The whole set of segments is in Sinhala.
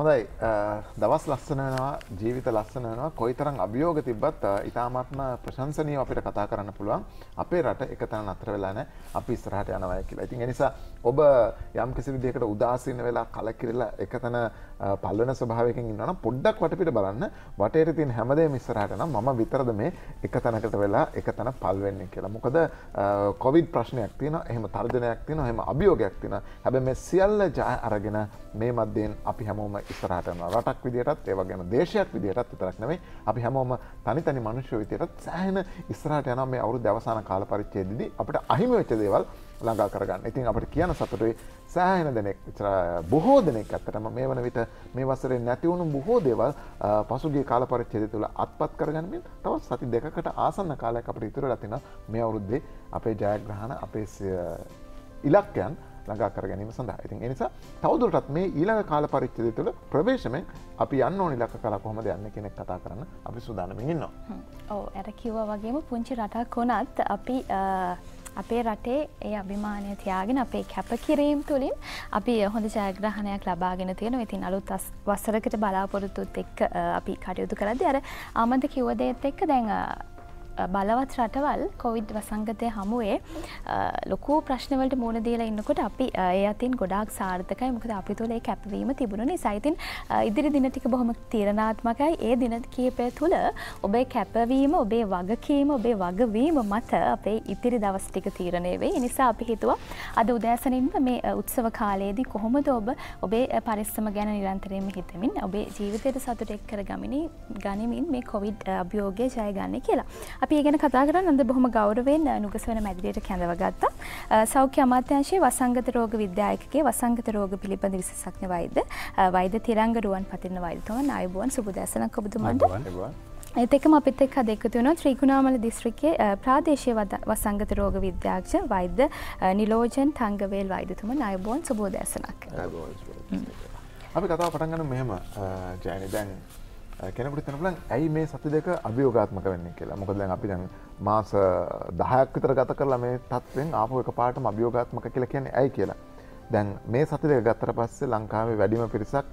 හොඳයි දවස් ලස්සනනවා ජීවිත ලස්සනනවා කොයි තරම් අභියෝග තිබ්බත් ඉතාමත්ම ප්‍රශංසනීය අපිට කතා කරන්න පුළුවන් අපේ රට එකතන අතර වෙලා නෑ අපි ඉස්සරහට යනවා කියලා. ඉතින් ඒ නිසා ඔබ යම් කිසි විදිහකට උදාසීන වෙලා කලකිරිලා එකතන පල්ලන ස්භාවකින් ඉන්නන පොඩ්ඩක් වටපිට බලන්න වටේට තින් හැමදේ මිස්සරහටන ම විතරද මේ එක තැනකට වෙලා එක තැන පල්වෙන්නේ කියලා මොකද කොවිඩ් ප්‍රශ්නයක් තින එහම තර්ජනයක් තින හෙම අභියෝගයක් තින හැබ මෙ සියල්ල ජය අරගෙන මේ මධ්‍යයෙන් අපි හැමෝම ඉස්රහටන රටක් විදිටත් ඒවගේම දේශයක් විදිටත් විතරක්නවේ අපි හැමෝම තනි තනි මනුෂ්‍ය විතරත් සෑහන ඉස්රහට යන මේ අවුරු දවසාන කාල පරිච්චේදදි අපට අහිමවෙච්ච දේවල් ළඟා කරගන්න ඉතින් අපට කියන සතුටේ සෑහෙන දෙනෙක් බොහෝ දෙනෙක් ඇත්තටම මේ වන විට මේ වසරේ නැතිවුණු බොහෝ දේවල් පසුගේ කාල පරිච්චේද තුළ අත්පත් කරගන්නමින් තවත් සති දෙකට ආසන්න කාලයක් අපට ඉතුර ලතින මේ අවුරුද්දේ අපේ ජයග්‍රහණ අපේ ඉලක්කයන් ළඟා කර ගැනීම සඳහා ඉතින් එනිසා තවදුරටත් මේ ඊළඟ කාල පරිච්චේද තුළ ප්‍රවේශමෙන් අපි යන්න ඕනිලක්ක කලා කොහොමද යන්න කෙනෙක් කතා කරන්න අපි සුදානමින් ඉන්නවා. ඕ ඇර කිව්වා වගේම පුංචි රටක් කොනත් අපි අපේ රටේ ඒ අභිමානය තියාගෙන අපේ කැපකිරීම් තුළින් අපි හොඳ ජයග්‍රහණයක් ලබාගෙන තියෙන ඉතින් අලුත් වසරකට බලාපොරොත්තුත් එක් අපි කටයුතු කරද අර ආමද කිවදයත් එක්ක දැන් බලවත් රටවල් කොවිඩ් වසංගතය හමුවේ ලොකු ප්‍රශ්නවලට මුණදීලා ඉන්නකොට අපි ඒ අතින් ගොඩක් සාර්ථකයි මොකද අපි තුළ ඒ කැපවීම තිබුණ නිසායිතින් ඉදිරි දිනටික බොහොම තීරණාත්මකයි ඒ දින කීපය තුළ ඔබේ කැපවීම ඔබේ වගකීම ඔබේ වගවීම මත අපේ ඉතිරි දවස් ටික තීරණය වේ නිසා අපි හිතුවා අද උදෑසනින්ම මේ උත්සව කාලයේදී කොහොමද ඔබ ඔබේ පරිස්සම ගැන නිරන්තරයම හිතමින් ඔබේ ජීවිතයට සතුට එක් කර ගමිනි ගනිමින් මේ කොවිඩ් අභියෝගය ජයගන්න කියලා. අපි ගැන කතා කරන්න අද බොහොම ගෞරවයෙන් නුගසවන මැදිරියට කැඳවගත්තා. සෞඛ්‍ය අමාත්‍යාංශයේ වසංගත රෝග විද්‍යායකගේ වසංගත රෝග පිළිබඳ විශේෂඥ වෛද්‍ය වෛද්‍ය තිරංග රුවන් පතිරණ වෛද්‍යතුමා නයිබුවන් සුබ දැසනක් ඔබතුමන්ට. නයිබුවන්. එතකම අපිත් එක් අදෙක්කතුුණු ත්‍රීකුණාමල දිස්ත්‍රිකේ ප්‍රාදේශය වසංගත රෝග විද්‍යාක්ෂ වෛද්‍ය නිලෝජන් තංගවේල් වෛදතුම නයබෝන් සුබෝදැසනක්. අපි කතා පටගන මෙහෙම ජයනි දැන් කෙනකට තනපලන් ඇයි මේ සති දෙක අභියෝගාත්මක වෙන්නේ කියලා මොකද දැන් අපි දැන් මාස දහයක් විතර ගත කරලා මේ තත්වෙන් ආපු එක පාටම අභියෝගාත්මක කියලා කියන්නේ ඇයි කියලා. දැන් මේ සති දෙක ගත්තට පස්සේ ලංකාවේ වැඩිම පිරිසක්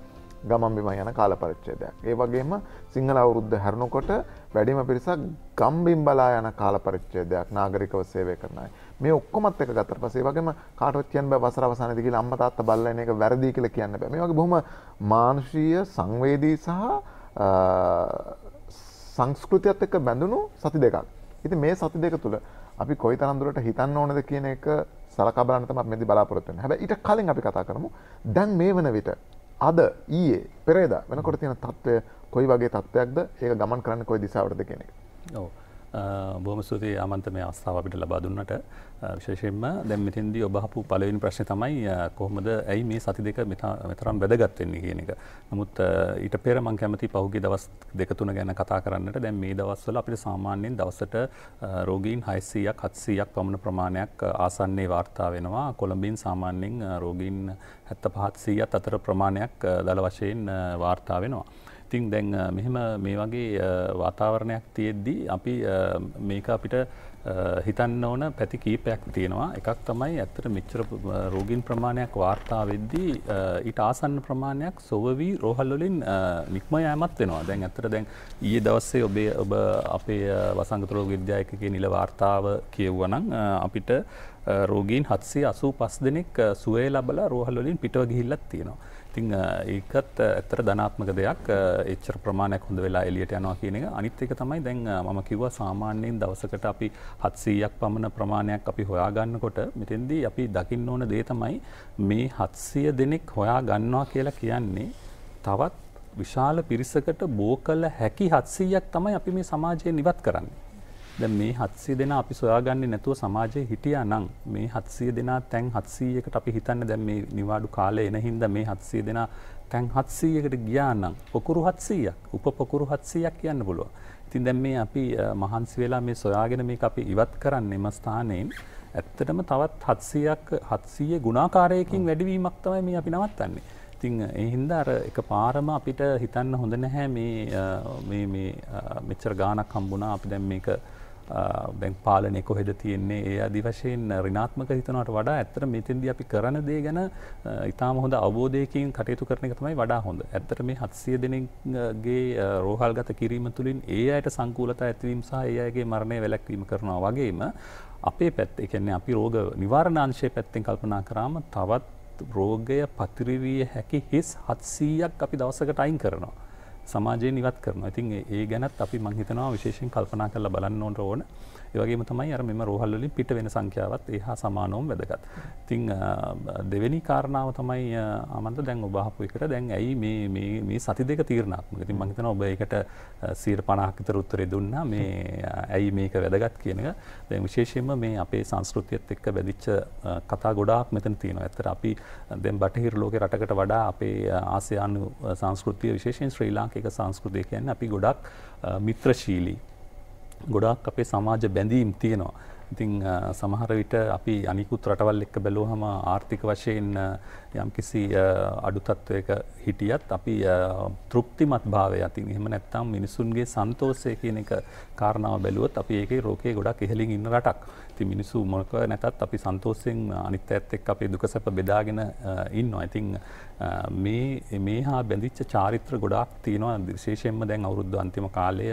ගමන් බිම යන කාල පරිච්ඡේදයක්. ඒ වගේම සිංහල අවුරුද්ද හැරෙනකොට වැඩිම පිරිසක් ගම්බිම් බලා යන කාල පරිච්ඡේදයක් නාගරිකව සේවය කරන අය. මේ ඔක්කොමත් එක ගත්තට පස්සේ ඒ වගේම කාටවත් කියන්න බෑ වසර අවසානයේදී කියලා අම්මා තාත්තා බල්ලා එන එක වැරදි කියලා කියන්න බෑ. මේ වගේ බොහොම මානුෂීය සංවේදී සහ සංස්කෘතියත් එක බැඳුණු සති දෙකක් ඉති මේ සති දෙක තුළ අපි කොයි තරන්දුරට හිතන්න ඕනද කියන එක සලකබලනතම මෙදි බලාපොරොත්තෙන් හැබ ඉට කලින් අපි කතා කරමු දැන් මේ වන විට අද ඊයේ පෙරේද වෙනකොට තියෙන තත්ත්වය කොයි වගේ තත්ත්වයක්ද ඒ ගමන් කරන්න කොයි දිසාවටද කෙනෙක් ඕ බොහම ස්තුති ආමන්තමය අවස්ථාව අපිට ලබා දුන්නට විශේෂයෙන්ම දැන් මෙතින්දී ඔබහපු පළවෙනි ප්‍රශ්නේ තමයි කොහොමද ඇයි මේ සති දෙක මෙතරම් වැදගත් වෙන්නේ කියන එක. නමුත් ඊට පෙර මම කැමති පහුගිය දවස් දෙක තුන ගැන කතා කරන්නට දැන් මේ දවස්වල අපිට සාමාන්‍යයෙන් දවසට රෝගීන් 600ක් 700ක් පමණ ප්‍රමාණයක් ආසන්නයේ වාර්තා වෙනවා. කොළඹින් සාමාන්‍යයෙන් රෝගීන් 75 100ත් අතර ප්‍රමාණයක් දළ වශයෙන් වාර්තා වෙනවා. ඉතින් දැන් මෙහෙම මේ වගේ වාතාවරණයක් තියෙද්දී අපි මේක අපිට හිතන්න ඕන පැති කීපයක් තියෙනවා එකක් තමයි ඇත්තට මෙච්චර රෝගීන් ප්‍රමාණයක් වාර්තා වෙද්දී ඊට ආසන්න ප්‍රමාණයක් සොවවී රෝහල් වලින් නික්ම යෑමත් වෙනවා දැන් ඇත්තට දැන් ඊයේ දවස්සේ ඔබේ ඔබ අපේ වසංගත රෝග විද්‍යායකගේ නිල වාර්තාව කියවුවනම් අපිට රෝගීන් හත්සේ අසූ පස් දෙනෙක් සුවේ ලබල රෝහල්ලින් පිටව ගිහිල්ලත් තියෙනවා. ඉතිං ඒකත් ඇත්තර ධනාත්මක දෙයක් එච්චර ප්‍රමාණයක් හොඳ වෙලා එලියට යනවා කියන එක අනිත් එක තමයි දැන් මම කිව්වා සාමාන්‍යයෙන් දවසකට අපි හත්සීයක් පමණ ප්‍රමාණයක් අපි හොයාගන්නකොට මෙතෙන්දී අපි දකින්න ඕන දේ තමයි මේ හත්සිය දෙනෙක් හොයා ගන්නවා කියලා කියන්නේ තවත් විශාල පිරිසකට බෝ කල හැකි හත්සීයක් තමයි අපි මේ සමාජය නිවත් කරන්නේ. දැන් මේ 700 දෙනා අපි සොයාගන්නේ නැතුව සමාජයේ හිටියා නම් මේ 700 දෙනා තැන් 700කට අපි හිතන්නේ දැන් මේ නිවාඩු කාලේ එන හින්දා මේ 700 දෙනා තැන් 700කට ගියා නම් පොකුරු 700ක් උපපොකුරු 700ක් කියන්න පුළුවන්. ඉතින් දැන් මේ අපි මහන්සි වෙලා මේ සොයාගෙන මේක අපි ඉවත් කරන්නේම ස්ථානයෙන් ඇත්තටම තවත් 700ක් 700 ගුණාකාරයකින් වැඩිවීමක් තමයි මේ අපි නවත්තන්නේ. ඉතිං එහින්ද අර එක පාරම අපිට හිතන්න හොඳ නැහැ මේ මෙච්චර ගානක් හම්බුණා අපි දැන් මේක දැන් පාලනය කොහෙද තියෙන්නේ ඒ අදි වශයෙන් රිනාත්මක හිතනවට වඩා ඇත්තට මෙතෙන්ද අපි කරන දේ ගැන ඉතාම හොඳ අවබෝධයකින් කටයුතු කරන එක තමයි වඩා හොඳ ඇත්තට මේ හත්සිය දෙනෙක්ගේ රෝහල් ගත කිරීම තුළින් ඒ අයට සංකූලතා ඇතිවීම සහ ඒ අයගේ මරණය වැලැක්වීම කරනවා වගේම අපේ පැත් එකන්නේ අපි රෝග නිවාරණංශය පැත්තෙන් කල්පනා කරාම තවත් රෝගය පතිරවිය හැකි හිස් හත්සීයක් අපි දවසකට අයින් කරනවා. සමාජය නිවත් කරන ඉතින් ඒ ගැනත් අපි මංහිතනවා විශේෂෙන් කල්පනා කරලා බලන්න ඕන්ට ඕන ඒවගේ තමයි අර මෙම රෝහල්ලින් පිට වෙන සංඛ්‍යාවත් ඒහා සමානෝම් වැදගත්. ඉතිං දෙවැනි කාරණාව තමයි අමන්ත දැන් ඔබහපු එකට දැන් ඇයි මේ සති දෙක තීරණාත්මක ඉතින් මංහිතන ඔබ එකට සීර පනාහිතර උත්තරේ දුන්නා මේ ඇයි මේක වැදගත් කියනක දැන් විශේෂයෙන්ම මේ අපේ සංස්කෘතියත් එක්ක වැදිච්ච කතා ගොඩාක් මෙතන තියෙනවා ඇතර අපි දැන් බටහිර ලෝකෙ රටකට වඩා අපේ ආසියානු සංස්කෘතිය විශේෂයෙන් ශ්‍රී ලාංක ඒක සංස්කෘතිය කියන්නේ අපි ගොඩක් මිත්‍රශීලී. ගොඩක් අපේ සමාජ බැඳීම් තියෙනවා. ඉතින් සමහර විට අපි අනිකුත් රටවල් එක්ක බැලුවහම ආර්ථික වශයෙන් යම් කිසි අඩුතත්ත්වයක හිටියත් අපි තෘප්තිමත් භාවය අතින් එහෙම නැත්තම් මිනිසුන්ගේ සන්තෝෂය කියන එක කාරණාව බැලුවොත් අපි ඒකේ රෝකේ ගොඩක් ඉහළින් ඉන්න රටක්. ඉතින් මිනිසු මොනක නැතත් අපි සන්තෝෂයෙන් අනිත් ඇත් එක්ක අපේ දුක සැප බෙදාගෙන ඉන්නවා. ඉතින් මේ මේ හා බැඳිච්ච චාරිත්‍ර ගොඩක් තියෙනවා. විශේෂයෙන්ම දැන් අවුරුද්ද අන්තිම කාලය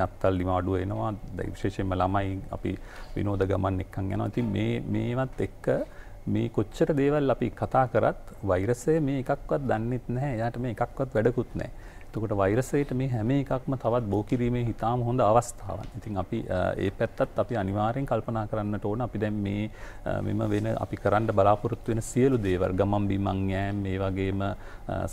නැත්තල් ලිම අඩුව එනවා. විශේෂයෙන්ම ළමයි අපි විනෝද ගමන් එක්කන් යනවා. ඉතින් මේ මේවත් එක්ක මේ කොච්චර දේවල් අපි කතා කරත් වෛරසය මේ එකක්වත් දන්නෙත් නැහැ යාට මේ එකක්වත් වැඩකුත් නෑ තකොට වෛරසයට මේ හැම එකක්ම තවත් බෝකිරීමේ හිතාම හොඳ අවස්ථාවන්. ඉතින් අපි ඒ පැත්තත් අපි අනිවාරයෙන් කල්පනා කරන්නට ඕන අපි දැන් මේ මෙම වෙන අපි කරන්න බලාපොරොත්තු වෙන සියලු දේවල් ගමන් බිමන් යෑම් මේ වගේම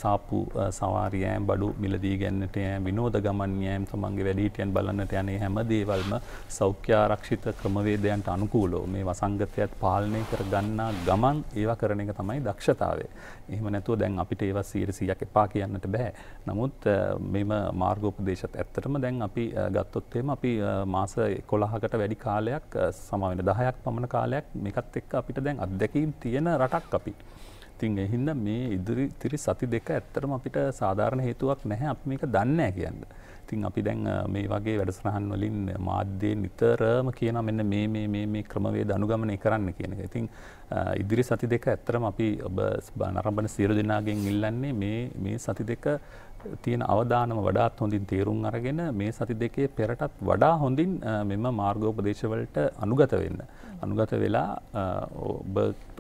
සාප්පු සවාරි යෑම් බඩු මිලදී ගන්නට යෑම් විනෝද ගමන් යෑම් තමන්ගේ වැඩිහිටියන් බලන්නට යන හැම දේවල්ම සෞඛ්‍යාරක්ෂිත ක්‍රමවේදයන්ට අනුකූලව මේ වසංගතයත් පාලනය කර ගන්නා ගමන් ඒවා කරන එක තමයි දක්ෂතාවය. එහම නැතුව දැන් අපිට ඒව සීර සියයක් එපා කියන්නට බැහැ. නමුත් මෙම මාර්ගෝපදේශත් ඇත්තටම දැන් අපි ගත්තොත්තේම අපි මාස කොළහකට වැඩි කාලයක් සමාවෙන දහයක් පමණ කාලයක් මේකත් එක්ක අපිට දැන් අත්දැකීම් තියෙන රටක් අපි. ඉතින් එහින්ද මේ ඉදිරි තිරි සති දෙක ඇත්තටම අපිට සාධාරණ හේතුවක් නැහැ අපි මේක දන්නේ නැහැ කියන්නේ. ඉතින් අපි දැන් මේ වගේ වැඩසටහන් වලින් මාධ්‍යයෙන් නිතරම කියන මෙන්න මේ මේ මේ මේ ක්‍රමවේද අනුගමනය කරන්න කියන එක. ඉතින් ඉදිරි සති දෙක ඇත්තටම අපි ඔබ නරඹන සියලු දෙනාගෙන් ඉල්ලන්නේ මේ මේ සති දෙක තියෙන අවධානම වඩාත් හොඳින් තේරුම් අරගෙන මේ සති දෙකේ පෙරටත් වඩා හොඳින් මෙම මාර්ගෝපදේශවලට අනුගත වෙන්න. අනුගත වෙලා ඔබ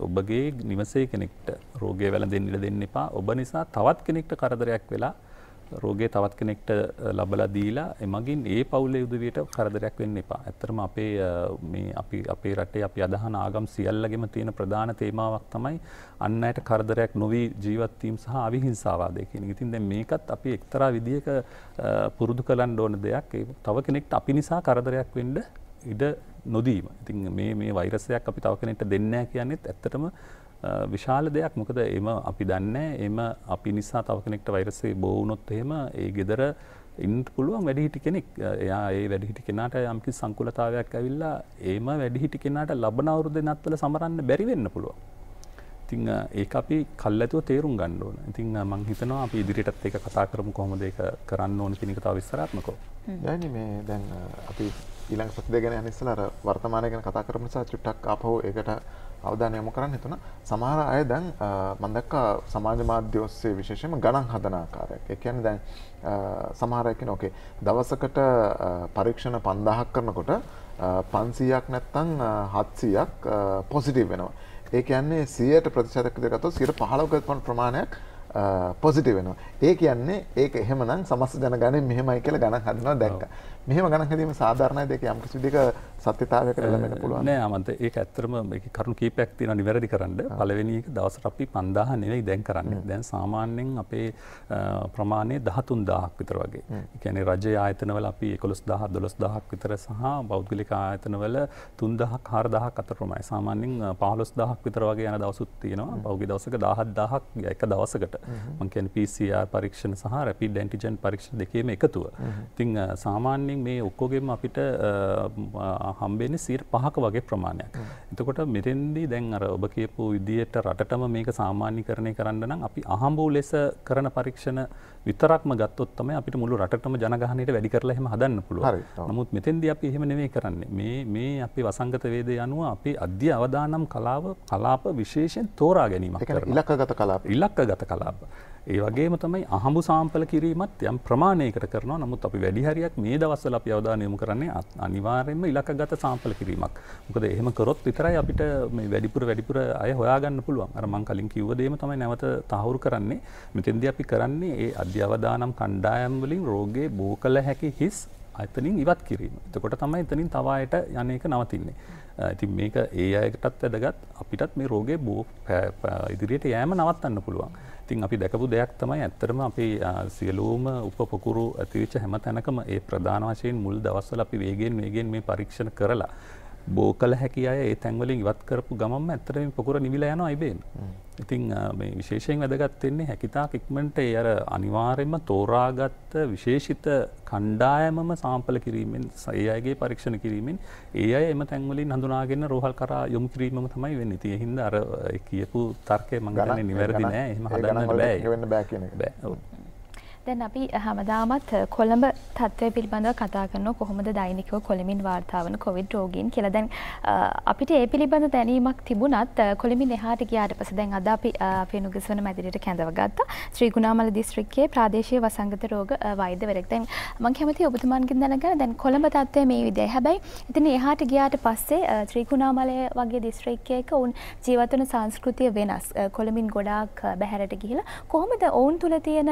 ඔබගේ නිවසේ කෙනෙක්ට රෝගය වැළඳෙන්න ඉඩ දෙන්න එපා. ඔබ නිසා තවත් කෙනෙක්ට කරදරයක් වෙලා රෝගය තවත් කෙනෙක්ට ලබලා දීලා එමගින් ඒ පවුල යුදවියට කරදරයක් වෙන්න එපා. ඇත්තරම අපේ මේ අපි අපේ රටේ අපි අදහන ආගම් සියල්ලගෙම තියෙන ප්‍රධාන තේමාවක් තමයි අන්න අයට කරදරයක් නොවී ජීවත් වීම සහ අවිහිංසාවාදය කියන එක. ඉතින් දැන් මේකත් අපි එක්තරා විදියක පුරුදු කරන්න ඕන දෙයක්. තව කෙනෙක්ට අපි නිසා කරදරයක් වෙන්න ඉඩ නොදීම. ඉතින් මේ මේ වෛරසයක් අපි තව කෙනෙක්ට දෙන්නේ නැහැ කියන්නේත් ඇත්තටම විශාල දෙයක් මොකද එම අපි දන්න එම අපි නිසා තව කෙනෙක්ට වෛරසේ බෝවුනොත් එහෙම ඒ ගෙදර ඉන්ට පුළුවන් වැඩිහිටි කෙනෙක් එයා ඒ වැඩිහිටි කෙනාට යම්කි සංකුලතාවයක් ඇවිල්ලා ඒම වැඩිහිටි කෙනාට ලබන අවුරුද නත්වල සමරන්න බැරිවෙන්න පුළුවන්. ඉතිං ඒ අපි කල්ලඇතුව තේරුම් ගන්න ඕන ඉතිං මං හිතනවා අපි ඉදිරිටත් ඒක කතා කරම කොහොමද ඒක කරන්න ඕන පිනිකතාව විස්සරත්මකෝ දැන මේ දැන් අපි ඊළඟ සති දෙගෙන ඇනිස්සලර වර්තමානයගෙන කතා කරම නිසා චුට්ටක් අපහෝ එකට අවධානය යොමු කරන්න හිතුන සමහර අය දැන් මම දැක්කා සමාජ මාධ්‍ය ඔස්සේ විශේෂයෙන්ම ගණන් හදන ආකාරයක්. ඒ කියන්නේ දැන් සමහර අය කියන ඕකේ දවසකට පරීක්ෂණ 5000ක් කරනකොට 500ක් නැත්නම් 700ක් පොසිටිව් වෙනවා. ඒ කියන්නේ 100ට ප්‍රතිශතයක් විදිහට ගත්තොත් 15% ප්‍රමාණයක් පොසිටි වෙනවා ඒ කියන්නේ ඒක එහෙමනම් සමස් ජනගනය මෙහෙමයි කියලා ගණන් හදනවා දැක්ක මෙහම ගන හැදීම සාධාරණය දෙක යම් කිසි දෙක සත්‍යතාවකට ලැබෙන පුළුවන් නෑ අමත ඒක ඇත්තරම කරුණු කීපයක් තියෙන නිවැරදි කරන්න පළවෙනි එක දවසට අපි 5000 නෙවෙයි දැන් කරන්නේ දැන් සාමාන්‍යයෙන් අපේ ප්‍රමාණය 13000ක් විතර වගේ ඒ කියන්නේ රජයේ ආයතනවල අපි 11000 12000ක් විතර සහ පෞද්ගලික ආයතනවල 3000ක් 4000ක් අතර ප්‍රමාණය සාමාන්‍යයෙන් 15000ක් විතර වගේ යන දවසුත් තියෙනවා පෞද්ගලික දවසක 17000ක් එක දවසකට මම කියන්නේ PCR පරීක්ෂණ සහ රැපිඩ් ඇන්ටිජන් පරීක්ෂණ දෙකේම එකතුව ඉතින් සාමාන්‍ය සාමාන්‍යයෙන් මේ ඔක්කෝගෙම අපිට හම්බෙන සීට පහක වගේ ප්‍රමාණයක්. එතකොට මෙරෙන්දී දැන් අර ඔබ කියපු විදියට රටටම මේක සාමාන්‍යකරණය කරන්න නම් අපි අහඹූ ලෙස කරන පරීක්ෂණ විතරක්ම ගත්තොත් තමයි අපිට මුළු රටටම ජනගහනයට වැඩි කරලා එහෙම හදන්න පුළුවන්. නමුත් මෙතෙන්දී අපි එහෙම නෙමෙයි කරන්නේ. මේ මේ අපි වසංගත වේදය අනුව අපි අධ්‍ය අවදානම් කලාව කලාප විශේෂයෙන් තෝරා ගැනීමක් කරනවා. ඉලක්කගත කලාප. ඉලක්කගත කලාප. ඒ වගේම තමයි අහඹු සාම්පල කිරීමත් යම් ප්‍රමාණයකට කරනවා. නමුත් අපි වැඩි හරියක් මේ දවස්වල අපි අවධානය යොමු කරන්නේ අනිවාර්යයෙන්ම ඉලක්කගත සාම්පල කිරීමක්. මොකද එහෙම කරොත් විතරයි අපිට මේ වැඩිපුර වැඩිපුර අය හොයාගන්න පුළුවන්. අර මම කලින් කිව්ව දෙයම තමයි නැවත තහවුරු කරන්නේ. මෙතෙන්දී අපි කරන්නේ ඒ අධ්‍යවදානම් කණ්ඩායම් වලින් රෝගේ බෝ කළ හැකි හිස් එතනින් ඉවත් කිරීම. එතකොට තමයි එතනින් තවායට යන එක නවතින්නේ. ඉතින් මේක ඒ අයකටත් වැදගත් අපිටත් මේ රෝගේ බෝ ඉදිරියට යෑම නවත්තන්න පුළුවන්. ඉතින් අපි දැකපු දෙයක් තමයි ඇත්තටම අපි සියලූම උපපොකුරු ඇතිවිච්ච හැම තැනකම ඒ ප්‍රධාන වශයෙන් මුල් දවස්වල අපි වේගෙන් වේගෙන් මේ පරීක්ෂණ කරලා බෝ කල හැකි අය ඒ තැන්වලින් ඉවත් කරපු ගමම් ඇතරම පොකර නිවිල යන අයිබෙන් ඉතිං විශේෂයෙන් වැදගත්තෙන්නේ හැකිතා ඉක්මට ඒ අර අනිවාරෙන්ම තෝරාගත්ත විශේෂිත කණ්ඩායමම සාම්පල කිරීමෙන් සයි අයගේ පරීක්ෂණ කිරීමෙන් ඒ අය එම තැන්වලින් හඳුනාගෙන රෝහල් කර යොමු කිරීම තමයි වෙන්න තිය හින්ද අර කියපු තර්කය මංගලන නිවැරදි නෑ එම හදන්න බෑ බෑ දැන් අපි හැමදාමත් කොළඹ තත්ත්වය පිළිබඳව කතා කරනවා කොහොමද දෛනිකව කොළඹින් වාර්තා වන කොවිඩ් රෝගීන් කියලා. දැන් අපිට ඒ පිළිබඳ දැනීමක් තිබුණත් කොළඹින් එහාට ගියාට පස්සේ දැන් අද අපි අපේ නුගස්වන මැදිරියට කැඳව ගත්තා. ශ්‍රී ගුණාමල දිස්ත්‍රික්කයේ ප්‍රාදේශීය වසංගත රෝග වෛද්‍යවරයෙක්. දැන් මම කැමතියි ඔබතුමන්ගෙන් දැනගන්න දැන් කොළඹ තත්ත්වය මේ විදිහයි. හැබැයි ඉතින් එහාට ගියාට පස්සේ ශ්‍රී ගුණාමලය වගේ දිස්ත්‍රික්කයක උන් ජීවත් වෙන සංස්කෘතිය වෙනස්. කොළඹින් ගොඩාක් බැහැරට ගිහිලා කොහොමද ඔවුන් තුල තියෙන